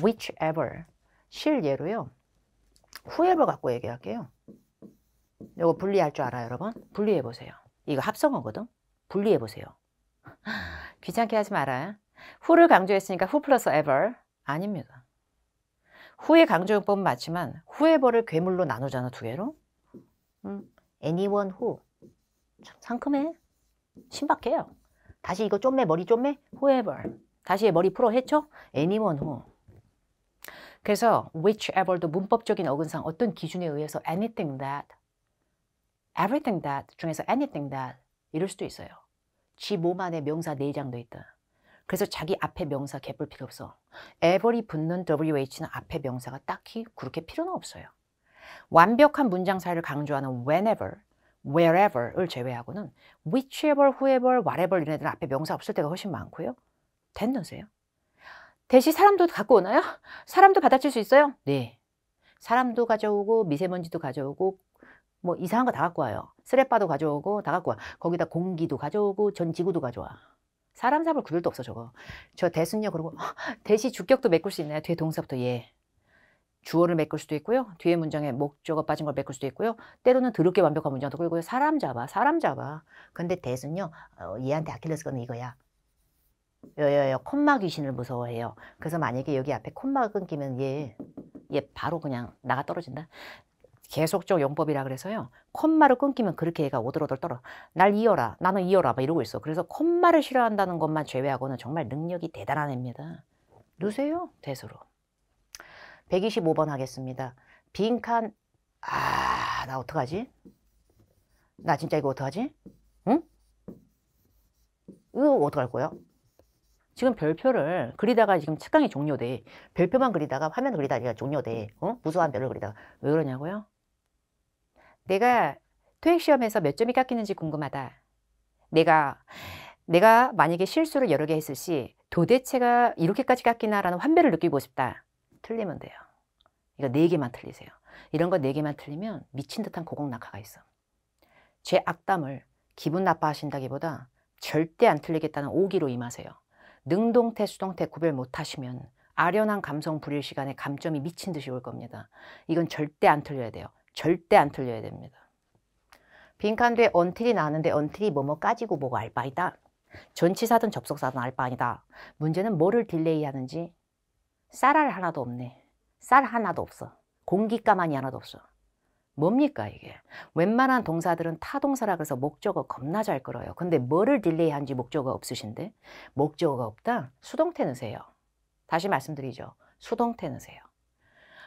A: whichever 실예로요. whoever 갖고 얘기할게요. 이거 분리할 줄 알아요, 여러분? 분리해 보세요. 이거 합성어거든. 분리해 보세요. [LAUGHS] 귀찮게 하지 말아요. who를 강조했으니까 who 플러스 ever 아닙니다. 후의 강조용법은 맞지만 후에버를 괴물로 나누잖아 두 개로 음, anyone who 참 상큼해 신박해요 다시 이거 쫌매 머리 쫌매 whoever 다시 머리 풀어 했죠? anyone who 그래서 whichever도 문법적인 어근상 어떤 기준에 의해서 anything that everything that 중에서 anything that 이럴 수도 있어요 지 몸 안에 명사 내장도 네 있다 그래서 자기 앞에 명사 개뿔 필요 없어 every 붙는 wh는 앞에 명사가 딱히 그렇게 필요는 없어요 완벽한 문장사를 강조하는 whenever, wherever을 제외하고는 whichever, whoever, whatever 이런 애들 은 앞에 명사 없을 때가 훨씬 많고요. 됐는세요? 대시 사람도 갖고 오나요? 사람도 받아칠 수 있어요? 네. 사람도 가져오고 미세먼지도 가져오고 뭐 이상한 거 다 갖고 와요. 쓰레빠도 가져오고 다 갖고 와. 거기다 공기도 가져오고 전 지구도 가져와. 사람 잡을 구들도 없어 저거. 저대순녀 그러고 [LAUGHS] 대시 주격도 메꿀 수 있나요? 뒤에 동사부터 예. 주어를 메꿀 수도 있고요. 뒤에 문장에 목적어 빠진 걸 메꿀 수도 있고요. 때로는 드럽게 완벽한 문장도 그리고요 사람 잡아, 사람 잡아. 근데 대순요, 어, 얘한테 아킬레스건은 이거야. 여여여 콤마 귀신을 무서워해요. 그래서 만약에 여기 앞에 콤마 끊기면 얘, 얘 바로 그냥 나가 떨어진다. 계속적 용법이라 그래서요. 콤마를 끊기면 그렇게 얘가 오들오들 떨어. 날 이어라, 나는 이어라 막 이러고 있어. 그래서 콤마를 싫어한다는 것만 제외하고는 정말 능력이 대단한 애입니다. 누세요, 대수로. 125번 하겠습니다. 빈칸 아, 나 어떡하지? 나 진짜 이거 어떡하지? 응? 이거 어떡할 거야? 지금 별표를 그리다가 지금 책강이 종료돼. 별표만 그리다가 화면 그리다가 종료돼. 어? 무수한 별을 그리다가. 왜 그러냐고요? 내가 토익 시험에서 몇 점이 깎이는지 궁금하다. 내가 내가 만약에 실수를 여러 개 했을 시 도대체가 이렇게까지 깎이나라는 환멸을 느끼고 싶다. 틀리면 돼요. 이거 그러니까 네 개만 틀리세요. 이런 거 네 개만 틀리면 미친 듯한 고공낙하가 있어. 제 악담을 기분 나빠하신다기보다 절대 안 틀리겠다는 오기로 임하세요. 능동태, 수동태 구별 못하시면 아련한 감성 부릴 시간에 감점이 미친 듯이 올 겁니다. 이건 절대 안 틀려야 돼요. 절대 안 틀려야 됩니다. 빈칸도에 언틸이 나왔는데 언틸이 뭐뭐 까지고 뭐가 알바이다. 전치사든 접속사든 알바아니다 문제는 뭐를 딜레이하는지 쌀알 하나도 없네. 쌀 하나도 없어. 공기가만이 하나도 없어. 뭡니까 이게? 웬만한 동사들은 타동사라 그래서 목적어 겁나 잘 끌어요. 근데 뭐를 딜레이한지 목적어 없으신데? 목적어가 없다? 수동태 넣으세요. 다시 말씀드리죠. 수동태 넣으세요.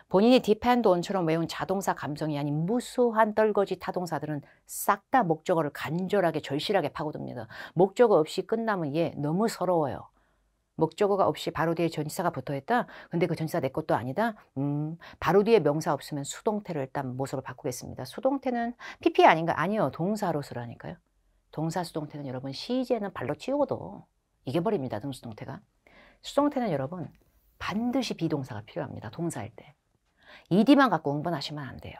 A: 본인이 depend on처럼 외운 자동사 감성이 아닌 무수한 떨거지 타동사들은 싹 다 목적어를 간절하게 절실하게 파고듭니다. 목적어 없이 끝나면 얘 너무 서러워요. 목적어가 없이 바로 뒤에 전치사가 붙어있다. 근데 그 전치사 내 것도 아니다. 음, 바로 뒤에 명사 없으면 수동태를 일단 모습을 바꾸겠습니다. 수동태는 PP 아닌가? 아니요. 동사로 서라니까요 동사 수동태는 여러분 시제는 발로 치우고도 이겨버립니다. 등수동태가 수동태는 여러분 반드시 비동사가 필요합니다. 동사일 때. ED만 갖고 흥분하시면 안 돼요.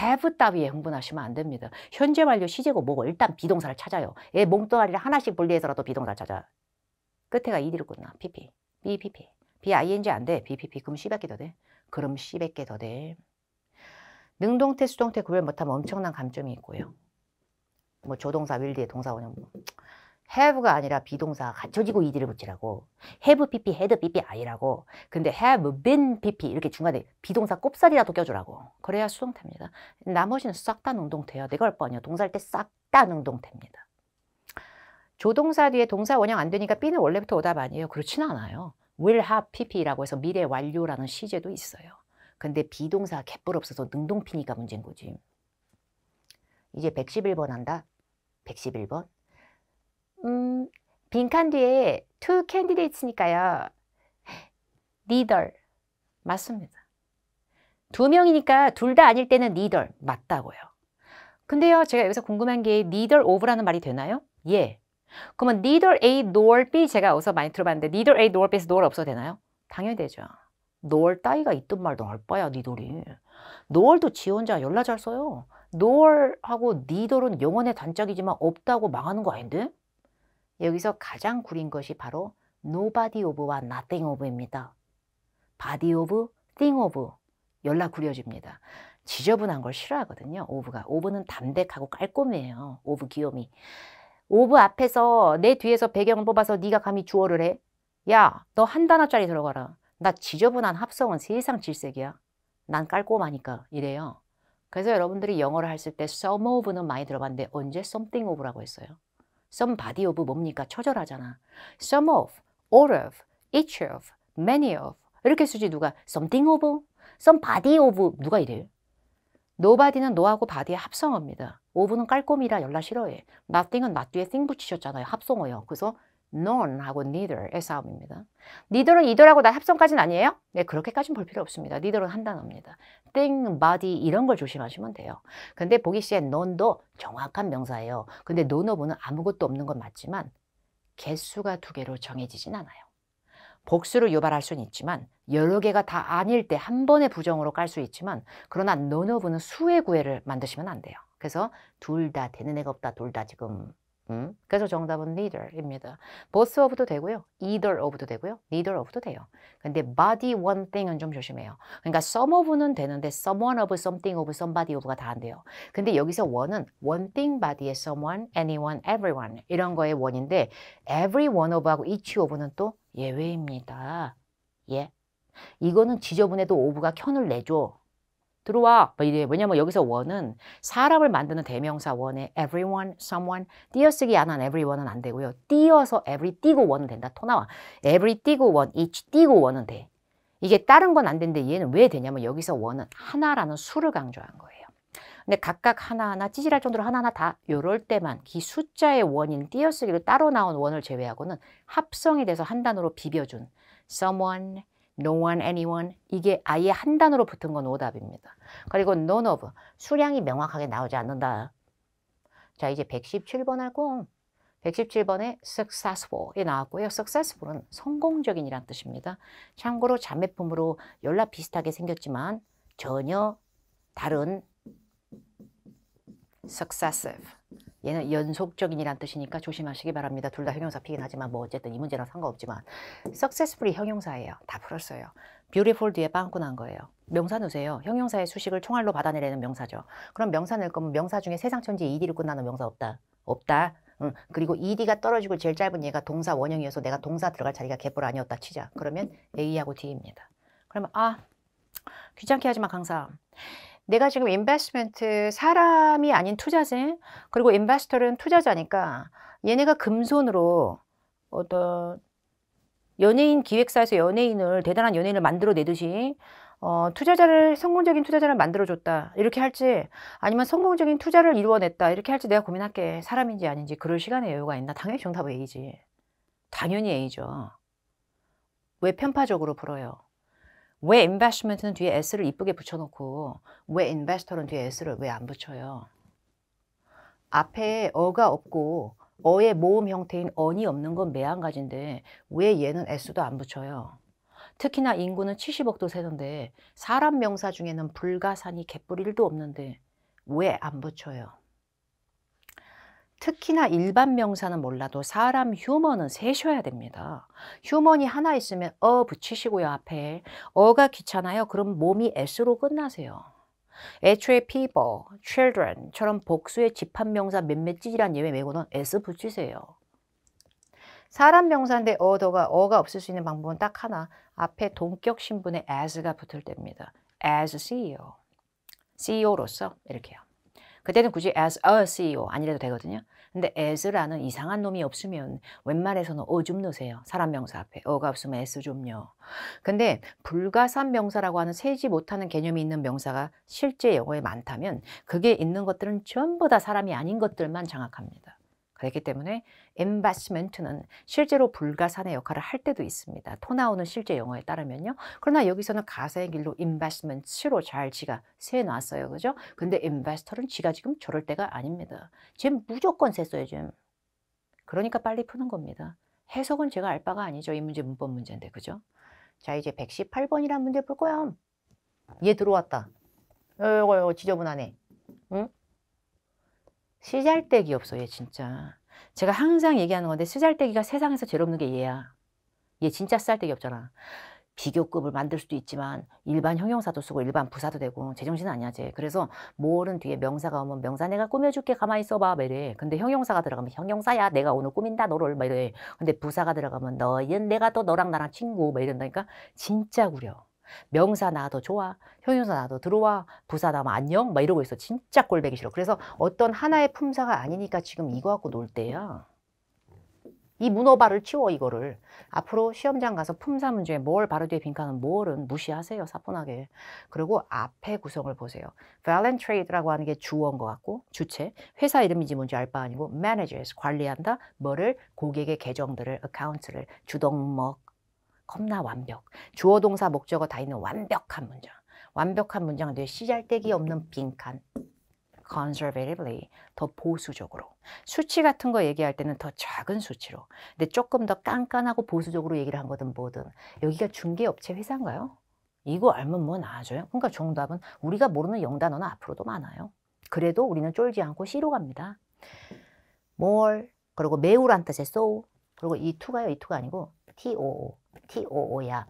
A: have 따위에 흥분하시면 안 됩니다. 현재 완료 시제고 뭐고 일단 비동사를 찾아요. 얘몽뚱아리를 예, 하나씩 분리해서라도 비동사를 찾아 끝에가 이 d 로구나 PP. BPP. BING 안 돼. BPP. 그럼 C밖에 더 돼. 그럼 C밖에 더 돼. 능동태, 수동태 구별 못하면 엄청난 감점이 있고요. 뭐 조동사, 윌드의 동사 원형 뭐. have가 아니라 비동사 갖춰지고 이디를 붙이라고 have pp, had pp 아니라고 근데 have been pp 이렇게 중간에 비동사 꼽살이라도 껴주라고 그래야 수동태입니다 나머지는 싹 다 능동태야 내가 할뻔이요 동사할 때 싹 다 능동태입니다 조동사 뒤에 동사 원형 안 되니까 B는 원래부터 오답 아니에요. 그렇진 않아요. will have PP라고 해서 미래 완료라는 시제도 있어요. 근데 비동사가 갯벌 없어서 능동피니까 문제인 거지. 이제 111번 한다. 111번. 음, 빈칸 뒤에 two candidates니까요. neither. 맞습니다. 두 명이니까 둘 다 아닐 때는 neither. 맞다고요. 근데요, 제가 여기서 궁금한 게 neither of라는 말이 되나요? 예, 그러면 neither A nor B 제가 어서 많이 들어봤는데 neither A nor B에서 nor 없어도 되나요? 당연히 되죠. nor 따위가 있던 말도알 바야 neither이. nor도 지 혼자 연락 잘 써요. nor하고 neither은 영원의 단짝이지만 없다고 망하는 거 아닌데? 여기서 가장 구린 것이 바로 nobody of와 nothing of입니다. body of, thing of 연락 구려집니다. 지저분한 걸 싫어하거든요. 오브가. 오브는 담백하고 깔끔해요. 오브 귀요미. 오브 앞에서 내 뒤에서 배경을 뽑아서 네가 감히 주어를 해? 야, 너 한 단어짜리 들어가라. 나 지저분한 합성은 세상 질색이야. 난 깔끔하니까 이래요. 그래서 여러분들이 영어를 했을 때 some of는 많이 들어봤는데 언제 something of라고 했어요? somebody of 뭡니까? 처절하잖아. some of, all of, each of, many of 이렇게 쓰지 누가 something of, somebody of 누가 이래요? nobody는 n 하고 body의 합성어입니다. 오브는 깔끔이라 열라 싫어해. nothing은 not 뒤에 thing 붙이셨잖아요. 합성어요. 그래서 none하고 neither의 싸움입니다. neither은 이더라고 나 합성까지는 아니에요? 네, 그렇게까지는 볼 필요 없습니다. neither은 한 단어입니다. thing, body 이런 걸 조심하시면 돼요. 근데 보기 씨의 none도 정확한 명사예요. 근데 none of는 아무것도 없는 건 맞지만 개수가 두 개로 정해지진 않아요. 복수를 유발할 수는 있지만 여러 개가 다 아닐 때 한번에 부정으로 깔 수 있지만 그러나 none of는 수의 구애를 만드시면 안 돼요. 그래서 둘 다 되는 애가 없다. 둘 다 지금 음? 그래서 정답은 neither입니다. both of도 되고요. either of도 되고요. neither of도 돼요. 근데 body one thing은 좀 조심해요. 그러니까 some of는 되는데 someone of, something of, somebody of가 다 안 돼요. 근데 여기서 one은 one thing body의 someone, anyone, everyone 이런 거의 one인데 every one of하고 each of는 또 예외입니다. 예. 이거는 지저분해도 오브가 켠을 내줘. 들어와. 뭐 왜냐면 여기서 원은 사람을 만드는 대명사 원에 everyone, someone 띄어쓰기 안한 everyone은 안 되고요. 띄어서 every 띄고 원은 된다. 토 나와. every 띄고 원, each 띄고 원은 돼. 이게 다른 건 안 된대. 데 얘는 왜 되냐면 여기서 원은 하나라는 수를 강조한 거예요. 근데 각각 하나하나 찌질할 정도로 하나하나 다 요럴 때만 기 숫자의 원인 띄어쓰기로 따로 나온 원을 제외하고는 합성이 돼서 한 단어로 비벼준 someone, no one, anyone 이게 아예 한 단어로 붙은 건 오답입니다. 그리고 none of 수량이 명확하게 나오지 않는다. 자 이제 117번 하고 117번에 successful이 나왔고요. successful은 성공적인이란 뜻입니다. 참고로 자매품으로 연락 비슷하게 생겼지만 전혀 다른 successive 얘는 연속적인이란 뜻이니까 조심하시기 바랍니다. 둘 다 형용사 피긴 하지만 뭐 어쨌든 이 문제랑 상관없지만 successfully 형용사예요. 다 풀었어요. beautiful 뒤에 빵꾸 난 거예요. 명사 넣으세요. 형용사의 수식을 총알로 받아내려는 명사죠. 그럼 명사 넣을 거면 명사 중에 세상천지 ed로 끝나는 명사 없다. 없다. 응. 그리고 ed가 떨어지고 제일 짧은 얘가 동사 원형이어서 내가 동사 들어갈 자리가 개뿔 아니었다 치자. 그러면 a하고 d입니다. 그러면 아 귀찮게 하지마 강사. 내가 지금 인베스트먼트 사람이 아닌 투자자 그리고 인베스터는 투자자니까 얘네가 금손으로 어떤 연예인 기획사에서 연예인을 대단한 연예인을 만들어 내듯이 어, 투자자를 성공적인 투자자를 만들어줬다 이렇게 할지 아니면 성공적인 투자를 이루어냈다 이렇게 할지 내가 고민할게 사람인지 아닌지 그럴 시간에 여유가 있나 당연히 정답은 A지 당연히 A죠 왜 편파적으로 풀어요 왜 investment는 뒤에 s를 이쁘게 붙여놓고 왜 investor는 뒤에 s를 왜 안 붙여요? 앞에 어가 없고 어의 모음 형태인 언이 없는 건 매한가지인데 왜 얘는 s도 안 붙여요? 특히나 인구는 70억도 세던데 사람 명사 중에는 불가산이 갯뿔 일도 없는데 왜 안 붙여요? 특히나 일반 명사는 몰라도 사람 휴먼은 세셔야 됩니다. 휴먼이 하나 있으면 어 붙이시고요 앞에 어가 귀찮아요 그럼 몸이 s로 끝나세요. 애초에 people, children처럼 복수의 집합명사 몇몇 찌질한 예외 외고는 s 붙이세요. 사람 명사인데 어더가 어가 없을 수 있는 방법은 딱 하나 앞에 동격 신분에 as가 붙을 때입니다. as CEO, CEO로서 이렇게요. 그때는 굳이 as a CEO 아니래도 되거든요. 근데 as라는 이상한 놈이 없으면 웬만해서는 어 좀 넣으세요. 사람 명사 앞에 어가 없으면 s 좀요. 근데 불가산 명사라고 하는 세지 못하는 개념이 있는 명사가 실제 영어에 많다면 그게 있는 것들은 전부 다 사람이 아닌 것들만 장악합니다. 그렇기 때문에 엠바시멘트는 실제로 불가사의 역할을 할 때도 있습니다. 토나오는 실제 영어에 따르면요. 그러나 여기서는 가사의 길로 인베스트ment로 잘 지가 세놨어요. 그죠? 근데 인베스터는 지가 지금 저럴 때가 아닙니다. 지금 무조건 셌어요, 지금. 그러니까 빨리 푸는 겁니다. 해석은 제가 알 바가 아니죠. 이 문제 문법 문제인데, 그죠? 자, 이제 118번이란 문제 볼 거야. 얘 들어왔다. 이거, 이거 지저분하네. 응? 시잘데기 없어 얘 진짜. 제가 항상 얘기하는 건데 쓰잘데기가 세상에서 제일 없는 게 얘야. 얘 진짜 쓰잘데기 없잖아. 비교급을 만들 수도 있지만 일반 형용사도 쓰고 일반 부사도 되고 제정신 아니야 쟤. 그래서 뭐는 뒤에 명사가 오면 명사 내가 꾸며줄게 가만히 있어봐 이래. 근데 형용사가 들어가면 형용사야 내가 오늘 꾸민다 너를 이래. 근데 부사가 들어가면 너는 내가 또 너랑 나랑 친구 막 이런다니까 진짜 구려. 명사 나도 좋아, 형용사 나도 들어와, 부사 나면 안녕, 막 이러고 있어. 진짜 꼴배기 싫어. 그래서 어떤 하나의 품사가 아니니까 지금 이거 갖고 놀 때야. 이 문어발을 치워 이거를 앞으로 시험장 가서 품사 문제에 뭘 바로 뒤에 빈칸은 뭘은 무시하세요 사뿐하게 그리고 앞에 구성을 보세요 valent trade라고 하는 게 주어인 것 같고 주체 회사 이름인지 뭔지 알 바 아니고 managers 관리한다 뭐를 고객의 계정들을 accounts를 주동먹 겁나 완벽. 주어 동사 목적어 다 있는 완벽한 문장. 완벽한 문장 뒤에 시잘데기 없는 빈칸. conservatively, 더 보수적으로. 수치 같은 거 얘기할 때는 더 작은 수치로. 근데 조금 더 깐깐하고 보수적으로 얘기를 한 거든 뭐든. 여기가 중개업체 회사인가요? 이거 알면 뭐 나아져요? 그러니까 정답은 우리가 모르는 영단어는 앞으로도 많아요. 그래도 우리는 쫄지 않고 C로 갑니다. more, 그리고 매우란 뜻의 so, 그리고 이 t 가요이 t 가 아니고 too. TOO야.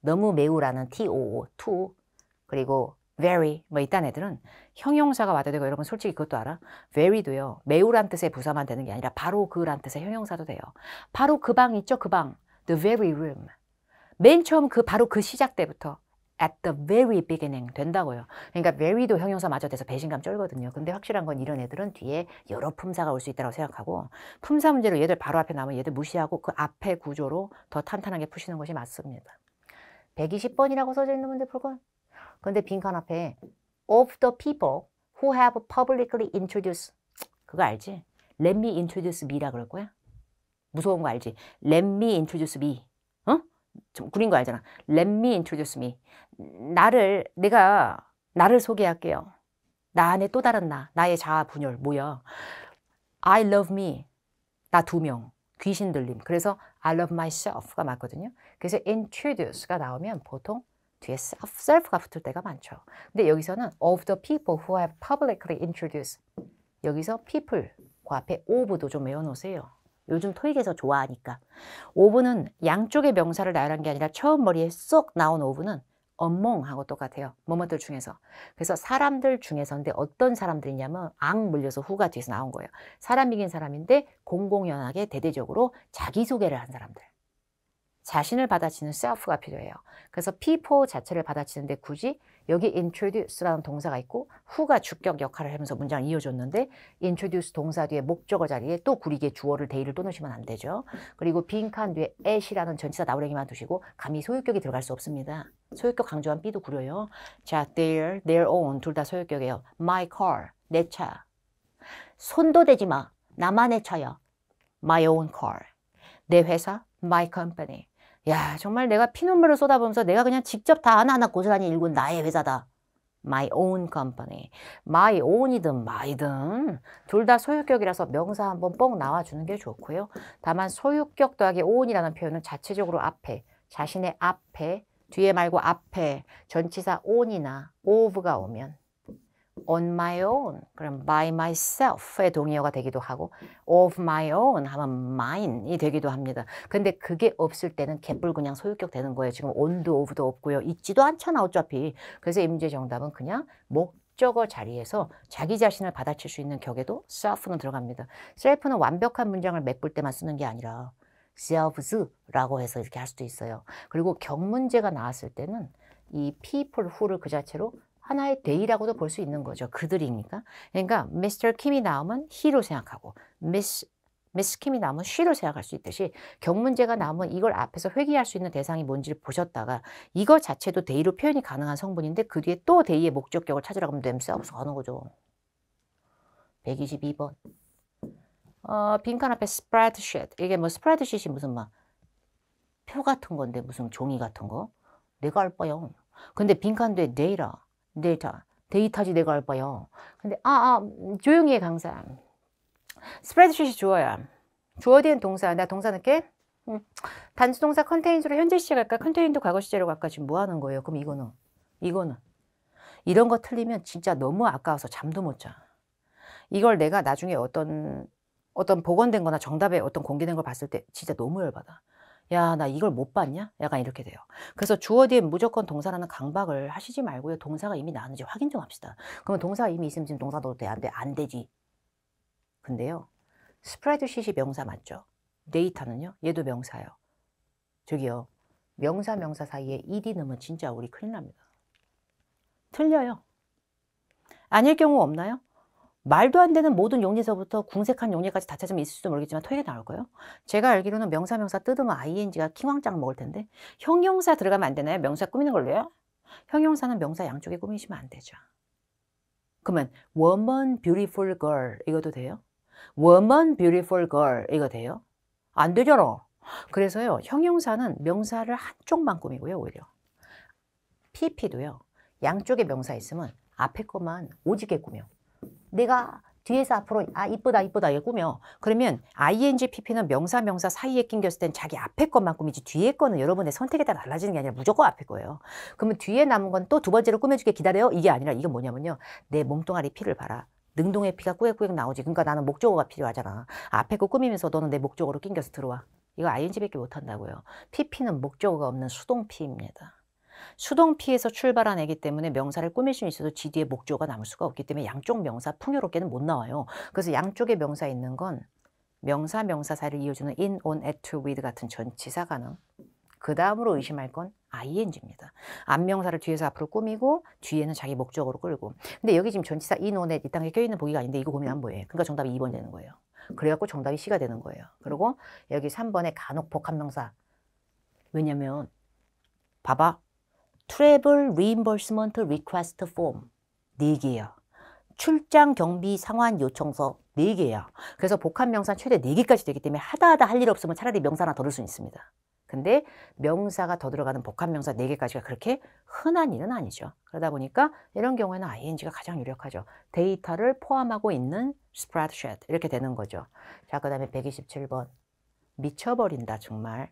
A: 너무 매우라는 TOO, to 그리고 very 뭐 이딴 애들은 형용사가 와도 되고 여러분 솔직히 그것도 알아? very도요. 매우란 뜻의 부사만 되는 게 아니라 바로 그란 뜻의 형용사도 돼요. 바로 그 방 있죠? 그 방. The very room. 맨 처음 그 바로 그 시작 때부터 at the very beginning 된다고요. 그러니까 very도 형용사 마저 돼서 배신감 쩔거든요. 근데 확실한 건 이런 애들은 뒤에 여러 품사가 올 수 있다고 생각하고 품사 문제로 얘들 바로 앞에 나오면 얘들 무시하고 그 앞에 구조로 더 탄탄하게 푸시는 것이 맞습니다. 120번이라고 써져 있는 문제 풀건 근데 빈칸 앞에 of the people who have publicly introduced 그거 알지? let me introduce me라 그럴 거야? 무서운 거 알지? let me introduce me 좀 구린 거 알잖아. Let me introduce me. 나를 내가 나를 소개할게요. 나 안에 또 다른 나, 나의 자아 분열 뭐야? I love me. 나 두 명. 귀신 들림. 그래서 I love myself가 맞거든요. 그래서 introduce가 나오면 보통 뒤에 self, self가 붙을 때가 많죠. 근데 여기서는 of the people who have publicly introduced. 여기서 people 그 앞에 of도 좀 외워놓으세요. 요즘 토익에서 좋아하니까. 오브는 양쪽의 명사를 나열한 게 아니라 처음 머리에 쏙 나온 오브는 엄몽하고 똑같아요. 뭐뭐들 중에서. 그래서 사람들 중에서인데 어떤 사람들이냐면 앙 물려서 후가 뒤에서 나온 거예요. 사람이긴 사람인데 공공연하게 대대적으로 자기소개를 한 사람들. 자신을 받아치는 셀프가 필요해요. 그래서 p e 자체를 받아치는데 굳이 여기 introduce라는 동사가 있고 후가 주격 역할을 하면서 문장을 이어줬는데 introduce 동사 뒤에 목적어 자리에 또구리게 주어를 대의를 또 넣으시면 안 되죠. 그리고 빈칸 뒤에 at이라는 전치사 나오려기만 두시고 감히 소유격이 들어갈 수 없습니다. 소유격 강조한 b도 구려요. 자, their, their own 둘 다 소유격이에요. my car, 내 차. 손도 대지 마. 나만의 차야. my own car. 내 회사, my company. 야 정말 내가 피눈물을 쏟아보면서 내가 그냥 직접 다 하나하나 고스란히 읽은 나의 회사다. My own company. My own이든 my든 둘 다 소유격이라서 명사 한 번 뻥 나와주는 게 좋고요. 다만 소유격 더하기 own이라는 표현은 자체적으로 앞에 자신의 앞에 뒤에 말고 앞에 전치사 on이나 of가 오면 on my own 그럼 by myself의 동의어가 되기도 하고 of my own 하면 mine이 되기도 합니다. 근데 그게 없을 때는 개뿔 그냥 소유격 되는 거예요. 지금 on도 of도 없고요. 있지도 않잖아 어차피. 그래서 임제 정답은 그냥 목적어 자리에서 자기 자신을 받아칠 수 있는 격에도 self는 들어갑니다. self는 완벽한 문장을 메꿀 때만 쓰는 게 아니라 selfs라고 해서 이렇게 할 수도 있어요. 그리고 격 문제가 나왔을 때는 이 people who를 그 자체로 하나의 데이라고도볼 수 있는 거죠. 그들이니까. 그러니까 Mr. 킴이 나오면 he로 생각하고 Miss 미스 킴이 나오면 쉬로 생각할 수 있듯이 경문제가 나오면 이걸 앞에서 회귀할 수 있는 대상이 뭔지를 보셨다가 이거 자체도 데이로 표현이 가능한 성분인데 그 뒤에 또데이의 목적격을 찾으라고 하면 냄새하고서 가는 거죠. 122번 어, 빈칸 앞에 spreadsheet 이게 뭐 spreadsheet이 무슨 막 표 같은 건데 무슨 종이 같은 거 내가 알 바요 근데 빈칸도에 d a t 데이터, 데이터지 내가 할 바요. 근데 아, 아 음, 조용히 해 강사. 스프레드시트 주어야. 주어 뒤 동사. 나 동사 넣게. 음. 단수 동사 컨테인즈로 현재 시제 갈까? 컨테인도 과거 시제로 갈까? 지금 뭐 하는 거예요? 그럼 이거는 이거는 이런 거 틀리면 진짜 너무 아까워서 잠도 못 자. 이걸 내가 나중에 어떤 어떤 복원된 거나 정답에 어떤 공개된 걸 봤을 때 진짜 너무 열받아. 야, 나 이걸 못 봤냐? 약간 이렇게 돼요. 그래서 주어 뒤에 무조건 동사라는 강박을 하시지 말고요. 동사가 이미 나왔는지 확인 좀 합시다. 그러면 동사가 이미 있으면 지금 동사 넣어도 돼? 안 돼? 안 되지. 근데요. 스프라이드시이 명사 맞죠? 데이터는요? 얘도 명사예요. 저기요. 명사, 명사 사이에 ED 넣으면 진짜 우리 큰일 납니다. 틀려요. 아닐 경우 없나요? 말도 안 되는 모든 용리서부터 궁색한 용리까지 다 찾으면 있을 수도 모르겠지만 토익에 나올 거예요. 제가 알기로는 명사 명사 뜯으면 ing가 킹왕짱 먹을 텐데 형용사 들어가면 안 되나요? 명사 꾸미는 걸로요? 형용사는 명사 양쪽에 꾸미시면 안 되죠. 그러면 woman beautiful girl 이것도 돼요? woman beautiful girl 이거 돼요? 안되잖 그래서요 형용사는 명사를 한쪽만 꾸미고요 오히려 PP도요 양쪽에 명사 있으면 앞에 것만 오지게 꾸며. 내가 뒤에서 앞으로 아 이쁘다 이쁘다 이게 꾸며 그러면 INGPP는 명사 명사 사이에 낑겼을 땐 자기 앞에 것만 꾸미지 뒤에 거는 여러분의 선택에 따라 달라지는 게 아니라 무조건 앞에 거예요 그러면 뒤에 남은 건 또 두 번째로 꾸며주게 기다려요 이게 아니라 이게 뭐냐면요 내 몸뚱아리 피를 봐라 능동의 피가 꾸역꾸역 나오지 그러니까 나는 목적어가 필요하잖아 앞에 거 꾸미면서 너는 내목적으로 낑겨서 들어와 이거 ING밖에 못한다고요 PP는 목적어가 없는 수동피입니다 수동 피에서 출발한 애기 때문에 명사를 꾸밀 수는 있어도 지 d 의 목조가 남을 수가 없기 때문에 양쪽 명사 풍요롭게는 못 나와요. 그래서 양쪽에 명사 있는 건 명사 명사사를 이어주는 in, on, at, t with 같은 전치사 가능. 그 다음으로 의심할 건 ing입니다. 앞명사를 뒤에서 앞으로 꾸미고 뒤에는 자기 목적으로 끌고. 근데 여기 지금 전치사 in, on, at 이 땅에 껴있는 보기가 아닌데 이거 고민하면 뭐예요? 그러니까 정답이 2번 되는 거예요. 그래갖고 정답이 C가 되는 거예요. 그리고 여기 3번에 간혹 복합명사. 왜냐면 봐봐 Travel Reimbursement Request Form 4개요. 출장 경비 상환 요청서 4개예요. 그래서 복합 명사 최대 4개까지 되기 때문에 하다하다 할 일 없으면 차라리 명사 하나 더을수 있습니다. 근데 명사가 더 들어가는 복합 명사 4개까지가 그렇게 흔한 일은 아니죠. 그러다 보니까 이런 경우에는 ing가 가장 유력하죠. 데이터를 포함하고 있는 스프라드쉣 이렇게 되는 거죠. 자, 그 다음에 127번 미쳐버린다 정말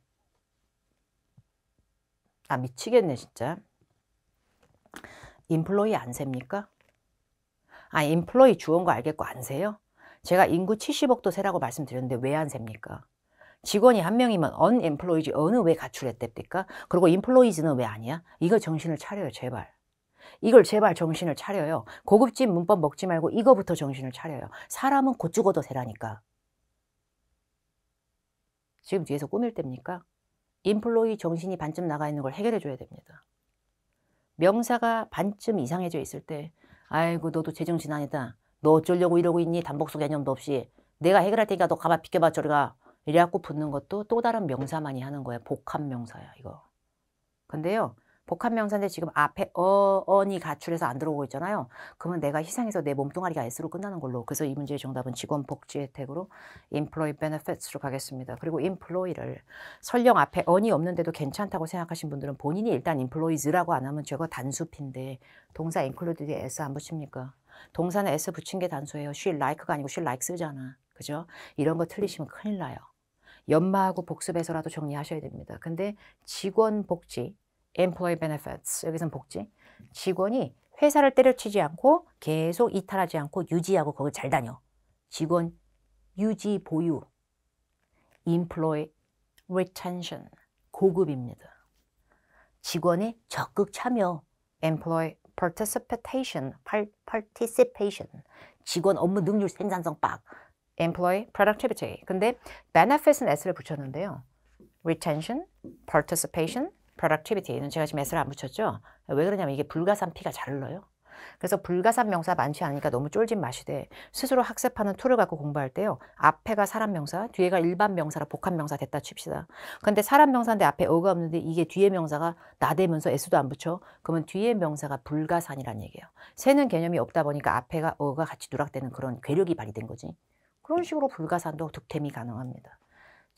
A: 아 미치겠네 진짜. 인플로이 안 셉니까? 아 인플로이 주온 거 알겠고 안 세요? 제가 인구 70억도 세라고 말씀드렸는데 왜 안 셉니까? 직원이 한 명이면 언엠플로이즈 어느 왜 가출했답니까? 그리고 인플로이즈는 왜 아니야? 이거 정신을 차려요 제발. 이걸 제발 정신을 차려요. 고급집 문법 먹지 말고 이거부터 정신을 차려요. 사람은 곧 죽어도 되라니까. 지금 뒤에서 꾸밀 때입니까? 인플로이 정신이 반쯤 나가 있는 걸 해결해 줘야 됩니다. 명사가 반쯤 이상해져 있을 때 아이고 너도 제정신 아니다. 너 어쩌려고 이러고 있니? 단복수 개념도 없이 내가 해결할 테니까 너 가만 비켜봐 저리가 이래갖고 붙는 것도 또 다른 명사만이 하는 거예 복합 명사야 이거. 근데요 복합명사인데 지금 앞에 어, 언이 가출해서 안 들어오고 있잖아요. 그러면 내가 희생해서 내 몸뚱아리가 S로 끝나는 걸로. 그래서 이 문제의 정답은 직원 복지 혜택으로 employee benefits로 가겠습니다. 그리고 employee를 설령 앞에 언이 없는데도 괜찮다고 생각하신 분들은 본인이 일단 employees라고 안 하면 저거 단수핀데 동사 include에 S 안 붙입니까? 동사는 S 붙인 게 단수예요. she like가 아니고 she likes잖아. 그죠? 이런 거 틀리시면 큰일 나요. 연마하고 복습해서라도 정리하셔야 됩니다. 근데 직원 복지 employee benefits 여기선 복지 직원이 회사를 때려치지 않고 계속 이탈하지 않고 유지하고 거기 잘 다녀 직원 유지 보유 employee retention 고급입니다 직원의 적극 참여 employee participation participation 직원 업무 능률 생산성 빡 employee productivity 근데 benefit은 s s를 붙였는데요 retention participation productivity는 제가 지금 s를 안 붙였죠. 왜 그러냐면 이게 불가산 피가 잘 흘러요. 그래서 불가산 명사 많지 않으니까 너무 쫄진 마시되 스스로 학습하는 툴을 갖고 공부할 때요. 앞에가 사람 명사, 뒤에가 일반 명사라 복합 명사 됐다 칩시다. 근데 사람 명사인데 앞에 어가 없는데 이게 뒤에 명사가 나대면서 s도 안 붙여. 그러면 뒤에 명사가 불가산이란 얘기예요. 새는 개념이 없다 보니까 앞에가 어가 같이 누락되는 그런 괴력이 발휘된 거지. 그런 식으로 불가산도 득템이 가능합니다.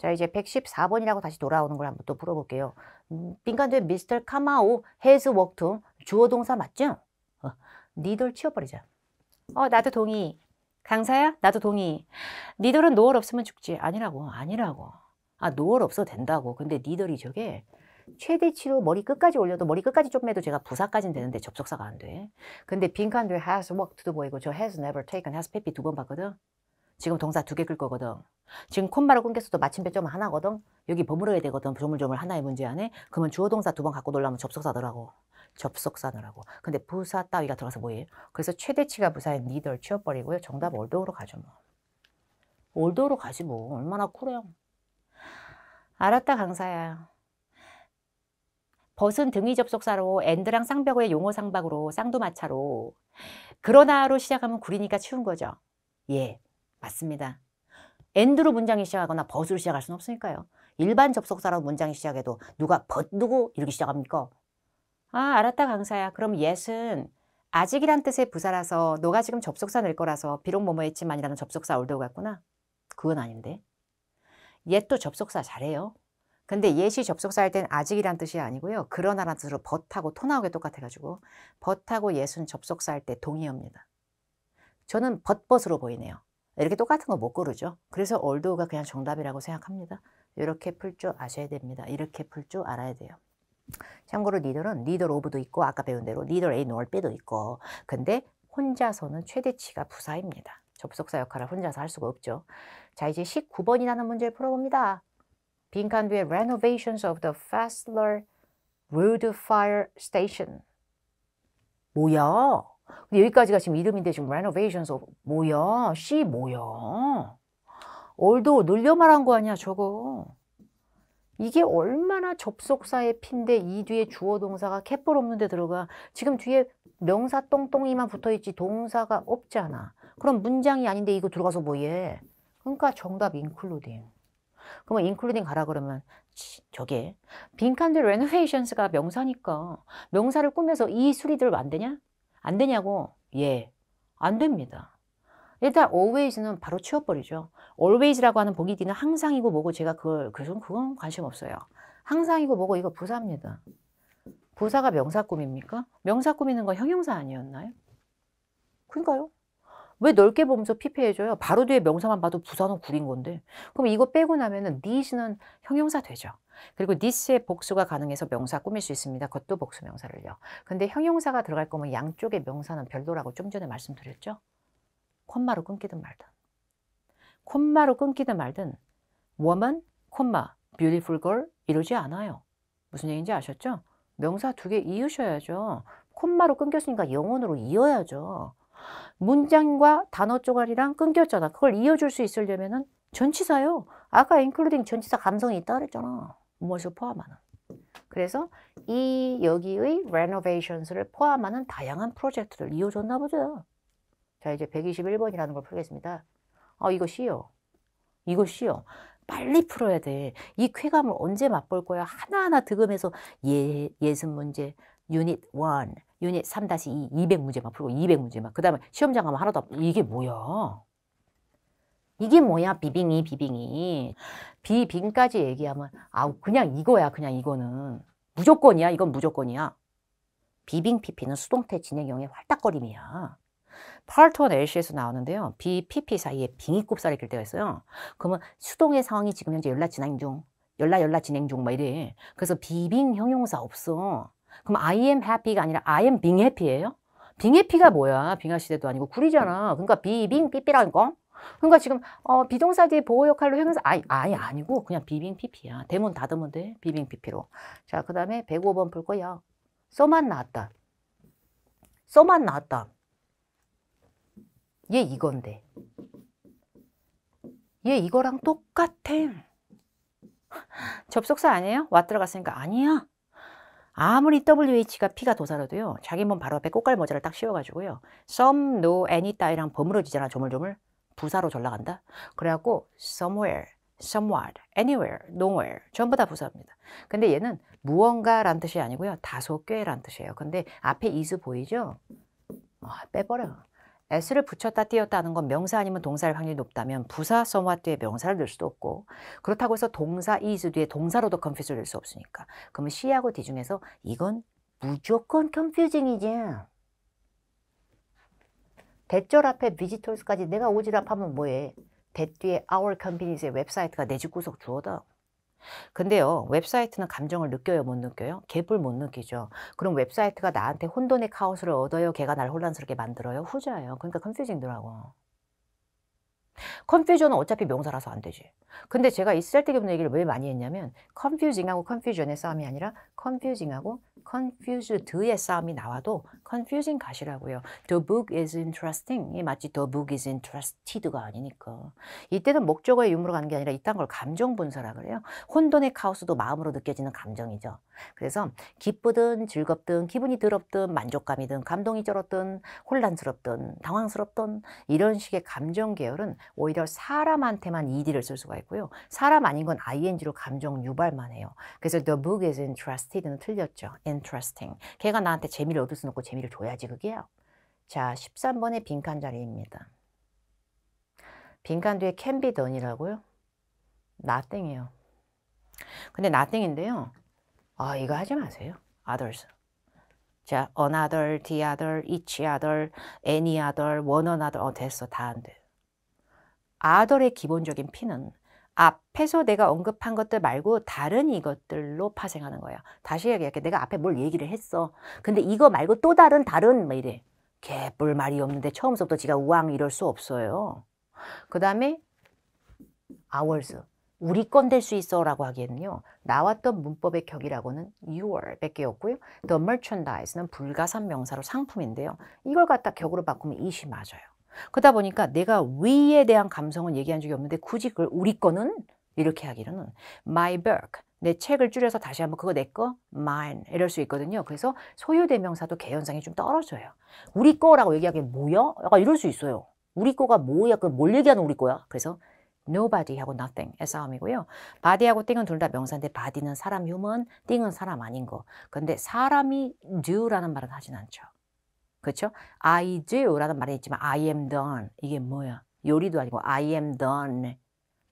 A: 자 이제 114번이라고 다시 돌아오는 걸 한번 또 풀어볼게요. 음, 빈칸도의 미스터 카마오 has w o 주어 동사 맞죠? 어, 니돌 치워버리자. 어 나도 동의. 강사야 나도 동의. 니돌은 노얼 없으면 죽지. 아니라고 아니라고. 아 노얼 없어 된다고. 근데 니돌이 저게 최대치로 머리 끝까지 올려도 머리 끝까지 좀 해도 제가 부사까지는 되는데 접속사가 안 돼. 근데 빈칸도에 has worked도 보이고 저 has never taken has pp 두번 봤거든. 지금 동사 두 개 끌 거거든. 지금 콤마를 끊겼어도 마침표좀 하나거든. 여기 버무려야 되거든. 조물조물 하나의 문제 안에. 그러면 주어 동사 두 번 갖고 놀라면 접속사더라고. 접속사느라고. 근데 부사 따위가 들어가서 뭐예요? 그래서 최대치가 부사의니 e 치워버리고요. 정답 올도로 가죠 뭐. 올도로 가지 뭐. 얼마나 쿨해요. 알았다 강사야. 벗은 등위 접속사로 엔드랑 쌍벽의 용어 상박으로 쌍두마차로 그러나로 시작하면 구리니까 치운 거죠. 예. 맞습니다. 엔드로 문장이 시작하거나 버스로 시작할 수는 없으니까요. 일반 접속사로 문장이 시작해도 누가 벗 누구 이렇게 시작합니까? 아 알았다 강사야. 그럼 yes은 아직이란 뜻의 부사라서 너가 지금 접속사 낼 거라서 비록 뭐뭐 했지만이라는 접속사 올드 같구나. 그건 아닌데. 옛도 접속사 잘해요. 근데 예시 접속사 할 땐 아직이란 뜻이 아니고요. 그러나란 뜻으로 벗하고 토나오게 똑같아가지고 벗하고 예순 접속사 할 때 동의어입니다. 저는 벗벗으로 보이네요. 이렇게 똑같은 거 못 고르죠. 그래서 얼도가 그냥 정답이라고 생각합니다. 이렇게 풀 줄 아셔야 됩니다. 이렇게 풀 줄 알아야 돼요. 참고로 니더는니더 오브도 있고 아까 배운 대로 리더 A 노얼 B도 있고 근데 혼자서는 최대치가 부사입니다. 접속사 역할을 혼자서 할 수가 없죠. 자 이제 19번이라는 문제를 풀어봅니다. 빈칸 뒤에 Renovations of the Fessler Road Fire Station 뭐야? 근데 여기까지가 지금 이름인데 지금 renovations of 뭐야? 씨 h e 뭐야? 얼도 늘려 말한 거 아니야 저거. 이게 얼마나 접속사의 핀데 이 뒤에 주어 동사가 캡볼 없는데 들어가. 지금 뒤에 명사 똥똥이만 붙어있지 동사가 없잖아. 그럼 문장이 아닌데 이거 들어가서 뭐해? 그러니까 정답 including. 그러면 including 가라 그러면 저게 빈칸들 renovations 가 명사니까 명사를 꾸며서 이 수리들 만드냐? 안 되냐고? 예, 안 됩니다. 일단 always는 바로 치워버리죠. always라고 하는 보기 뒤는 항상이고 뭐고 제가 그걸 그건, 그건 관심 없어요. 항상이고 뭐고 이거 부사입니다. 부사가 명사 꾸밉니까? 명사 꾸미는 건 형용사 아니었나요? 그러니까요. 왜 넓게 보면서 피폐해져요? 바로 뒤에 명사만 봐도 부산은 구린 건데. 그럼 이거 빼고 나면은 니즈는 형용사 되죠. 그리고 니스의 복수가 가능해서 명사 꾸밀 수 있습니다. 그것도 복수 명사를요. 근데 형용사가 들어갈 거면 양쪽의 명사는 별도라고 좀 전에 말씀드렸죠. 콤마로 끊기든 말든. 콤마로 끊기든 말든 woman, 콤마, beautiful girl 이러지 않아요. 무슨 얘기인지 아셨죠? 명사 두 개 이으셔야죠. 콤마로 끊겼으니까 영혼으로 이어야죠. 문장과 단어 쪼가리랑 끊겼잖아. 그걸 이어줄 수 있으려면 전치사요. 아까 including 전치사 감성이 있다 그랬잖아. 무엇을 포함하는. 그래서 이 여기의 renovations를 포함하는 다양한 프로젝트를 이어줬나 보죠. 자 이제 121번이라는 걸 풀겠습니다. 아 이거 C요. 이거 C요. 빨리 풀어야 돼. 이 쾌감을 언제 맛볼 거야? 하나하나 득음해서 예, 예습 문제, 유닛 1, 유닛 3-2 200문제만 풀고 200문제만 그 다음에 시험장 가면 하나도 없 이게 뭐야 이게 뭐야 비빙이 비빙이 비빙까지 얘기하면 아우 그냥 이거야 그냥 이거는 무조건이야 이건 무조건이야 비빙 PP는 수동태 진행형의 활딱거림이야 팔톤 LC에서 나오는데요 B, PP 사이에 빙이 곱살이 낄 때가 있어요 그러면 수동의 상황이 지금 현재 연락 진행 중 연락 연락 진행 중막 이래 그래서 비빙 형용사 없어 그럼 I am happy가 아니라 I am being happy예요? being happy가 뭐야? 빙하 시대도 아니고 구리잖아. 그러니까 be, being, 삐삐라는 거. 그러니까 지금 어, 비동사 뒤에 보호 역할로 행사 아니, 아니 아니고 그냥 비빙 피피야. 대문 닫으면 돼. 비빙 피피로. 자, 그 다음에 105번 볼 거야. 써만 나왔다. 써만 나왔다. 얘 이건데. 얘 이거랑 똑같아. [LAUGHS] 접속사 아니에요? 왔 들어갔으니까 아니야. 아무리 WH가 P가 도사라도요. 자기 몸 바로 앞에 꽃갈 모자를 딱 씌워가지고요. some, no, any 따위랑 버무려지잖아. 조물조물. 부사로 졸라간다 그래갖고 somewhere, somewhat, anywhere, nowhere 전부 다 부사입니다. 근데 얘는 무언가란 뜻이 아니고요. 다소 꽤란 뜻이에요. 근데 앞에 is 보이죠? 아, 빼버려. s를 붙였다 띄었다는 건 명사 아니면 동사일 확률이 높다면 부사 somewhat 뒤에 명사를 넣을 수도 없고 그렇다고 해서 동사 is 뒤에 동사로도 confuse를 넣을 수 없으니까 그러면 C하고 D 중에서 이건 무조건 confusing이지 대절 앞에 visitors까지 내가 오지랖 하면 뭐해 대 뒤에 our company's 웹사이트가 내집 구석 주어다 근데요 웹사이트는 감정을 느껴요 못 느껴요? 갭을 못 느끼죠 그럼 웹사이트가 나한테 혼돈의 카오스를 얻어요 걔가 날 혼란스럽게 만들어요? 후자예요 그러니까 컨퓨징더라고 컨퓨전은 어차피 명사라서 안 되지 근데 제가 이 쓸데없는 얘기를 왜 많이 했냐면 confusing하고 confusion의 싸움이 아니라 confusing하고 confused의 싸움이 나와도 confusing 가시라고요. The book is interesting. 마치 the book is interested가 아니니까. 이때는 목적어의 유무로 가는 게 아니라 이딴 걸 감정 분사라 그래요. 혼돈의 카오스도 마음으로 느껴지는 감정이죠. 그래서 기쁘든 즐겁든 기분이 더럽든 만족감이든 감동이 쩔었든 혼란스럽든 당황스럽든 이런 식의 감정 계열은 오히려 사람한테만 ED를 쓸 수가 있어요. 되고요. 사람 아닌 건 ing로 감정 유발만 해요. 그래서 the book is interested는 틀렸죠. interesting. 걔가 나한테 재미를 얻을 수 없고 재미를 줘야지 그게요. 자, 13번의 빈칸 자리입니다. 빈칸 뒤에 can be done이라고요? nothing이에요. 근데 nothing인데요. 아, 이거 하지 마세요. others. 자, another, the other, each other, any other, one another. 어, 됐어. 다 안 돼요. other의 기본적인 피는 앞에서 내가 언급한 것들 말고 다른 이것들로 파생하는 거예요. 다시 얘기할게. 내가 앞에 뭘 얘기를 했어. 근데 이거 말고 또 다른 다른 뭐 이래. 개뿔 말이 없는데 처음부터 서 지가 우왕 이럴 수 없어요. 그 다음에 ours. 우리 건 될 수 있어 라고 하기에는요. 나왔던 문법의 격이라고는 your 밖에 없고요. The merchandise는 불가산 명사로 상품인데요. 이걸 갖다 격으로 바꾸면 이 시 맞아요. 그러다 보니까 내가 위에 대한 감성은 얘기한 적이 없는데 굳이 그걸 우리 거는 이렇게 하기로는 my book 내 책을 줄여서 다시 한번 그거 내거 mine 이럴 수 있거든요. 그래서 소유 대명사도 개연성이 좀 떨어져요. 우리 거라고 얘기하기엔 뭐야? 약간 이럴 수 있어요. 우리 거가 뭐야? 그뭘 얘기하는 우리 거야? 그래서 nobody하고 nothing의 싸움이고요. body하고 thing은 둘 다 명사인데 body는 사람 human, thing은 사람 아닌 거. 근데 사람이 do라는 말은 하진 않죠. 그렇죠? I do라는 말이 있지만 I am done 이게 뭐야? 요리도 아니고 I am done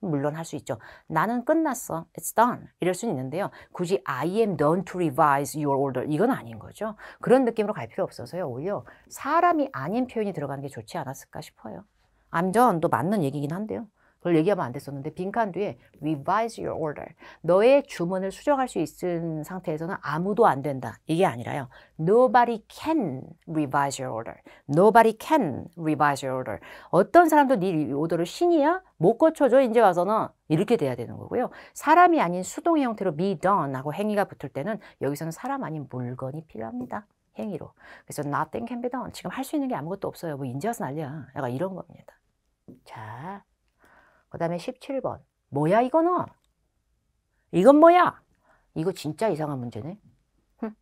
A: 물론 할 수 있죠. 나는 끝났어. It's done. 이럴 수는 있는데요. 굳이 I am done to revise your order. 이건 아닌 거죠. 그런 느낌으로 갈 필요 없어서요. 오히려 사람이 아닌 표현이 들어가는 게 좋지 않았을까 싶어요. I'm done도 맞는 얘기긴 한데요. 그걸 얘기하면 안 됐었는데 빈칸 뒤에 revise your order. 너의 주문을 수정할 수 있는 상태에서는 아무도 안 된다. 이게 아니라요. nobody can revise your order. nobody can revise your order. 어떤 사람도 네 오더를 신이야? 못 고쳐줘 이제 와서는 이렇게 돼야 되는 거고요. 사람이 아닌 수동의 형태로 be done하고 행위가 붙을 때는 여기서는 사람 아닌 물건이 필요합니다. 행위로. 그래서 nothing can be done. 지금 할 수 있는 게 아무것도 없어요. 뭐인제와서 난리야. 약간 이런 겁니다. 자, 그 다음에 17번. 뭐야 이거는? 이건 뭐야? 이거 진짜 이상한 문제네. 흠.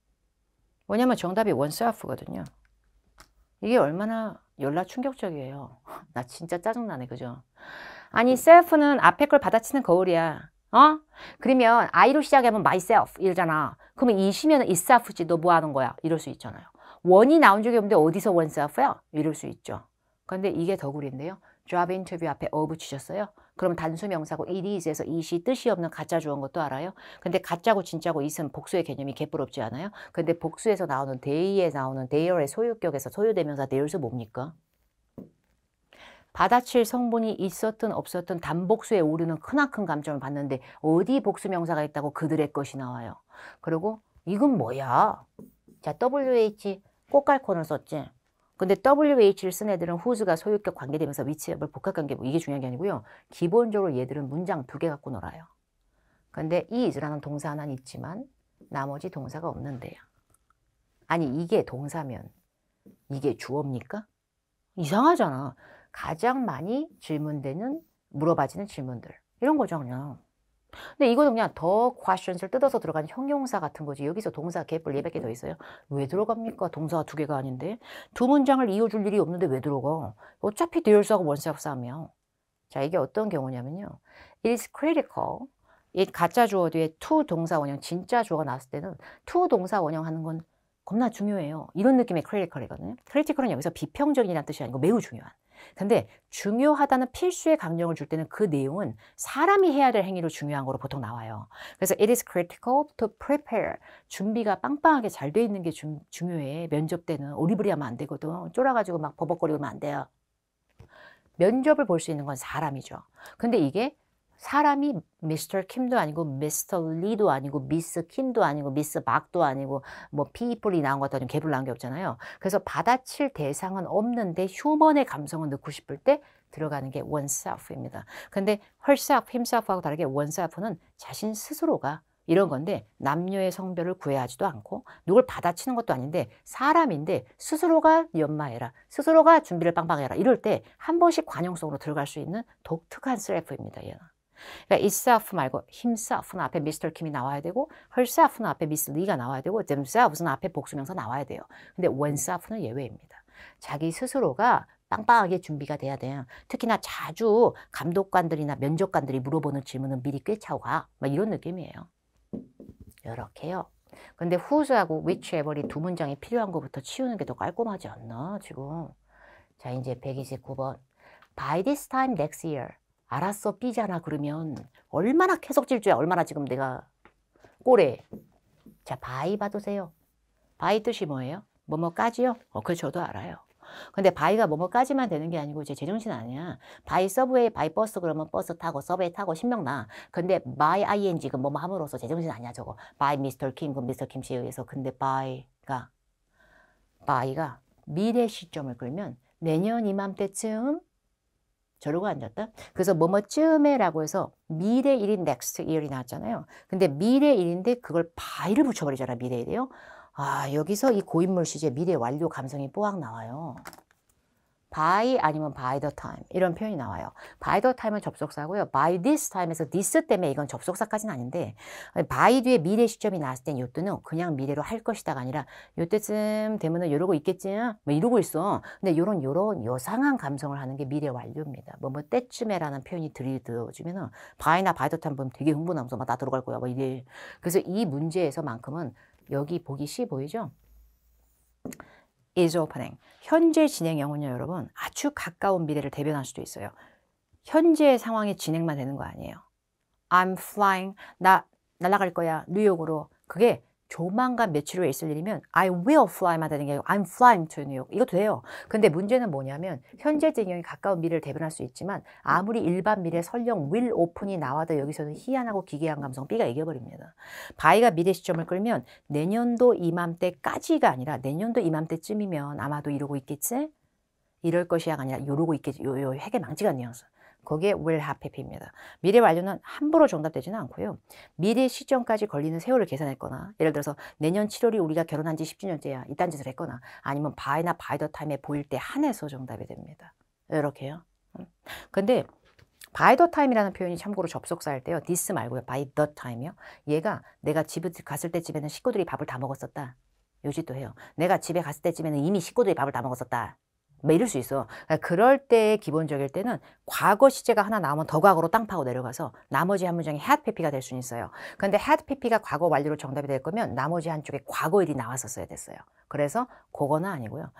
A: 왜냐면 정답이 원셀프거든요. 스 이게 얼마나 연락 충격적이에요. [LAUGHS] 나 진짜 짜증나네, 그죠? 아니, 셀프는 앞에 걸 받아치는 거울이야. 어? 그러면 I로 시작하면 myself 이러잖아. 그러면 이시면 itself지 너 뭐 하는 거야? 이럴 수 있잖아요. 원이 나온 적이 없는데 어디서 원셀프야? 스 이럴 수 있죠. 그런데 이게 더구리인데요 job interview 앞에 of 치셨어요 그럼 단수명사고 it is에서 이시 뜻이 없는 가짜 주어인 것도 알아요. 근데 가짜고 진짜고 is은 복수의 개념이 개뿔없지 않아요? 근데 복수에서 나오는 t h y 에 나오는 t h e y e 의 소유격에서 소유대명사 t h e i r s 뭡니까? 받아칠 성분이 있었든 없었든 단복수에 오르는 크나큰 감점을 받는데 어디 복수명사가 있다고 그들의 것이 나와요. 그리고 이건 뭐야? 자, WH 꽃갈콘을 썼지? 근데 WH를 쓴 애들은 w h 가 소유격 관계되면서 위치협을 복합관계 뭐 이게 중요한 게 아니고요. 기본적으로 얘들은 문장 두 개 갖고 놀아요. 근데 is라는 동사 하나는 있지만 나머지 동사가 없는데요. 아니 이게 동사면 이게 주어입니까? 이상하잖아. 가장 많이 질문되는 물어봐지는 질문들 이런 거죠 그냥. 근데 이거는 그냥 더 questions를 뜯어서 들어간 형용사 같은 거지. 여기서 동사 개뿔 예밖개더 음. 있어요. 왜 들어갑니까? 동사가 두 개가 아닌데. 두 문장을 이어줄 일이 없는데 왜 들어가? 어차피 디얼스하고 원스하고 자, 이게 어떤 경우냐면요. It is critical. 이 가짜 주어 뒤에 to 동사 원형, 진짜 주어가 나왔을 때는 to 동사 원형 하는 건 겁나 중요해요. 이런 느낌의 c r 크리티컬이거든요. c r 크리티컬은 여기서 비평적이라는 뜻이 아니고 매우 중요한. 근데 중요하다는 필수의 강령을 줄 때는 그 내용은 사람이 해야 될 행위로 중요한 거로 보통 나와요. 그래서 it is critical to prepare. 준비가 빵빵하게 잘 돼 있는 게 중, 요해 면접 때는 오리부리하면안 되거든. 쫄아가지고 막 버벅거리면 안 돼요. 면접을 볼 수 있는 건 사람이죠. 근데 이게 사람이 미스터 킴도 아니고 미스터 리도 아니고 미스 킴도 아니고 미스 박도 아니고 뭐 피플이 나온 것도 아니고 개불 나온 게 없잖아요. 그래서 받아칠 대상은 없는데 휴먼의 감성을 넣고 싶을 때 들어가는 게 oneself입니다. 근데 herself, himself하고 다르게 oneself는 자신 스스로가 이런 건데 남녀의 성별을 구애하지도 않고 누굴 받아치는 것도 아닌데 사람인데 스스로가 연마해라 스스로가 준비를 빵빵해라 이럴 때 한 번씩 관용성으로 들어갈 수 있는 독특한 셀프입니다 얘는. 그러니까 itself 말고 himself는 앞에 Mr. 킴이 나와야 되고 herself는 앞에 Miss Lee가 나와야 되고 themselves는 앞에 복수명사 나와야 돼요. 근데 oneself는 예외입니다. 자기 스스로가 빵빵하게 준비가 돼야 돼요. 특히나 자주 감독관들이나 면접관들이 물어보는 질문은 미리 꿰차고 가. 막 이런 느낌이에요. 이렇게요. 근데 w h o s 하고 whichever이 두 문장이 필요한 것부터 치우는 게 더 깔끔하지 않나 지금. 자 이제 129번. By this time next year. 알았어 삐잖아 그러면 얼마나 계속 질주야 얼마나 지금 내가 꼬래 자 바이 봐두세요 바이 뜻이 뭐예요? 뭐뭐까지요? 어 그래 저도 알아요 근데 바이가 뭐뭐까지만 되는 게 아니고 이제 제정신 아니야 바이 서브웨이 바이 버스 그러면 버스 타고 서브웨이 타고 신명나 근데 바이 ing 그 뭐뭐 함으로써 제정신 아니야 저거 바이 미스터 킴그 미스터 킴씨에 의해서 근데 바이가 바이가 미래 시점을 끌면 내년 이맘때쯤 저러고 앉았다? 그래서 뭐뭐쯤에 라고 해서 미래일인 next year이 나왔잖아요. 근데 미래일인데 그걸 바이를 붙여버리잖아, 미래일이요. 아, 여기서 이 고인물 시제 미래 완료 감성이 뽀악 나와요. by 아니면 by the time 이런 표현이 나와요. by the time은 접속사고요. by this time에서 this 때문에 이건 접속사까지는 아닌데 by 뒤에 미래 시점이 나왔을 땐 요때는 그냥 미래로 할 것이다가 아니라 요때쯤 되면은 이러고 있겠지 뭐 이러고 있어. 근데 요런 요런 요상한 감성을 하는 게 미래 완료입니다. 뭐뭐 뭐 때쯤에라는 표현이 들이들주면은 by나 by the time 보면 되게 흥분하면서 막나 들어갈 거야 뭐 이래. 그래서 이 문제에서만큼은 여기 보기 C 보이죠? is opening. 현재 진행형은요, 여러분. 아주 가까운 미래를 대변할 수도 있어요. 현재의 상황이 진행만 되는 거 아니에요. I'm flying. 나 날아갈 거야. 뉴욕으로. 그게 조만간 며칠 후에 있을 일이면 I will fly만 되는 게 아니고 I'm flying to New York. 이것도 돼요. 근데 문제는 뭐냐면 현재 진행이 가까운 미래를 대변할 수 있지만 아무리 일반 미래 설령 will open이 나와도 여기서는 희한하고 기괴한 감성 B가 이겨버립니다. 바이가 미래 시점을 끌면 내년도 이맘때까지가 아니라 내년도 이맘때쯤이면 아마도 이러고 있겠지? 이럴 것이야가 아니라 이러고 있겠지. 요, 요, 핵의 망치가 뉘앙스. 거기에 will have p 입니다 미래 완료는 함부로 정답되지는 않고요. 미래 시점까지 걸리는 세월을 계산했거나 예를 들어서 내년 7월이 우리가 결혼한 지 10주년째야 이딴 짓을 했거나 아니면 바이나 바이 더 타임에 보일 때 한해서 정답이 됩니다. 이렇게요. 음. 근데 by the time이라는 표현이 참고로 접속사일 때요. this 말고요. by the time이요. 얘가 내가 집에 갔을 때 집에는 식구들이 밥을 다 먹었었다. 요지도 해요. 내가 집에 갔을 때 집에는 이미 식구들이 밥을 다 먹었었다. 뭐 이럴 수 있어. 그러니까 그럴 때 기본적일 때는 과거 시제가 하나 나오면 더 과거로 땅 파고 내려가서 나머지 한 문장이 had pp가 될 수는 있어요. 그런데 had pp가 과거 완료로 정답이 될 거면 나머지 한쪽에 과거일이 나왔었어야 됐어요. 그래서 그거는 아니고요.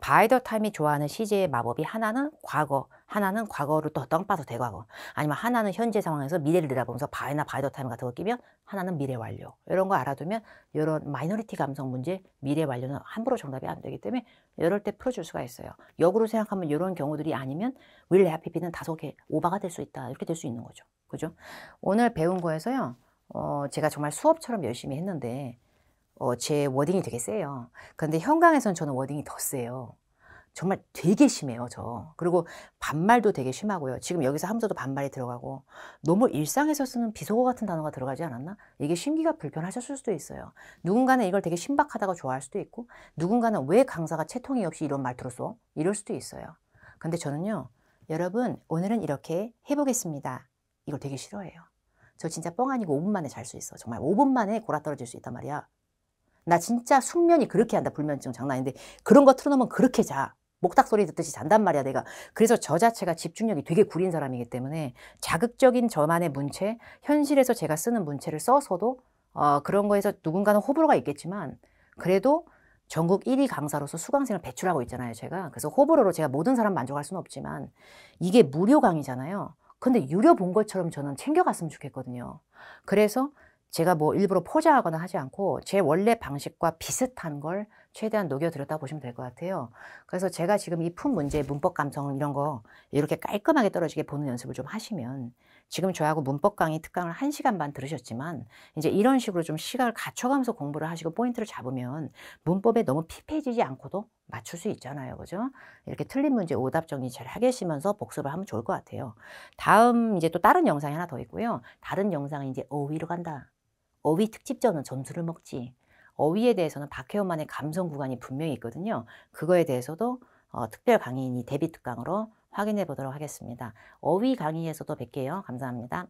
A: 바이더 타임이 좋아하는 시제의 마법이 하나는 과거, 하나는 과거로또 떡빠서 대과거, 아니면 하나는 현재 상황에서 미래를 내다보면서 바이나 바이더 타임 같은 거 끼면 하나는 미래 완료. 이런 거 알아두면 이런 마이너리티 감성 문제, 미래 완료는 함부로 정답이 안 되기 때문에 이럴 때 풀어줄 수가 있어요. 역으로 생각하면 이런 경우들이 아니면 윌레 해피피는 다소 오바가 될 수 있다. 이렇게 될 수 있는 거죠. 그죠? 오늘 배운 거에서요. 어, 제가 정말 수업처럼 열심히 했는데 어, 제 워딩이 되게 세요. 그런데 현강에선 저는 워딩이 더 세요. 정말 되게 심해요, 저. 그리고 반말도 되게 심하고요. 지금 여기서 함서도 반말이 들어가고 너무 일상에서 쓰는 비속어 같은 단어가 들어가지 않았나? 이게 심기가 불편하셨을 수도 있어요. 누군가는 이걸 되게 신박하다고 좋아할 수도 있고 누군가는 왜 강사가 채통이 없이 이런 말 들었어? 이럴 수도 있어요. 근데 저는요, 여러분 오늘은 이렇게 해보겠습니다. 이걸 되게 싫어해요. 저 진짜 뻥 아니고 5분 만에 잘 수 있어. 정말 5분 만에 골아 떨어질 수 있단 말이야. 나 진짜 숙면이 그렇게 한다. 불면증 장난 아닌데 그런 거 틀어놓으면 그렇게 자. 목탁 소리 듣듯이 잔단 말이야 내가 그래서 저 자체가 집중력이 되게 구린 사람이기 때문에 자극적인 저만의 문체 현실에서 제가 쓰는 문체를 써서도 어, 그런 거에서 누군가는 호불호가 있겠지만 그래도 전국 1위 강사로서 수강생을 배출하고 있잖아요 제가 그래서 호불호로 제가 모든 사람 만족할 수는 없지만 이게 무료 강의잖아요 근데 유료 본 것처럼 저는 챙겨갔으면 좋겠거든요 그래서 제가 뭐 일부러 포장하거나 하지 않고 제 원래 방식과 비슷한 걸 최대한 녹여드렸다 보시면 될 것 같아요. 그래서 제가 지금 이품 문제, 문법 감성 이런 거 이렇게 깔끔하게 떨어지게 보는 연습을 좀 하시면 지금 저하고 문법 강의 특강을 1시간 반 들으셨지만 이제 이런 식으로 좀 시간을 갖춰가면서 공부를 하시고 포인트를 잡으면 문법에 너무 피폐해지지 않고도 맞출 수 있잖아요. 그죠? 이렇게 틀린 문제 오답 정리 잘 하시면서 복습을 하면 좋을 것 같아요. 다음 이제 또 다른 영상이 하나 더 있고요. 다른 영상은 이제 어휘로 간다. 어휘 특집전은 점수를 먹지. 어휘에 대해서는 박혜원만의 감성 구간이 분명히 있거든요. 그거에 대해서도 어, 특별 강의인이 데뷔 특강으로 확인해 보도록 하겠습니다. 어휘 강의에서도 뵐게요. 감사합니다.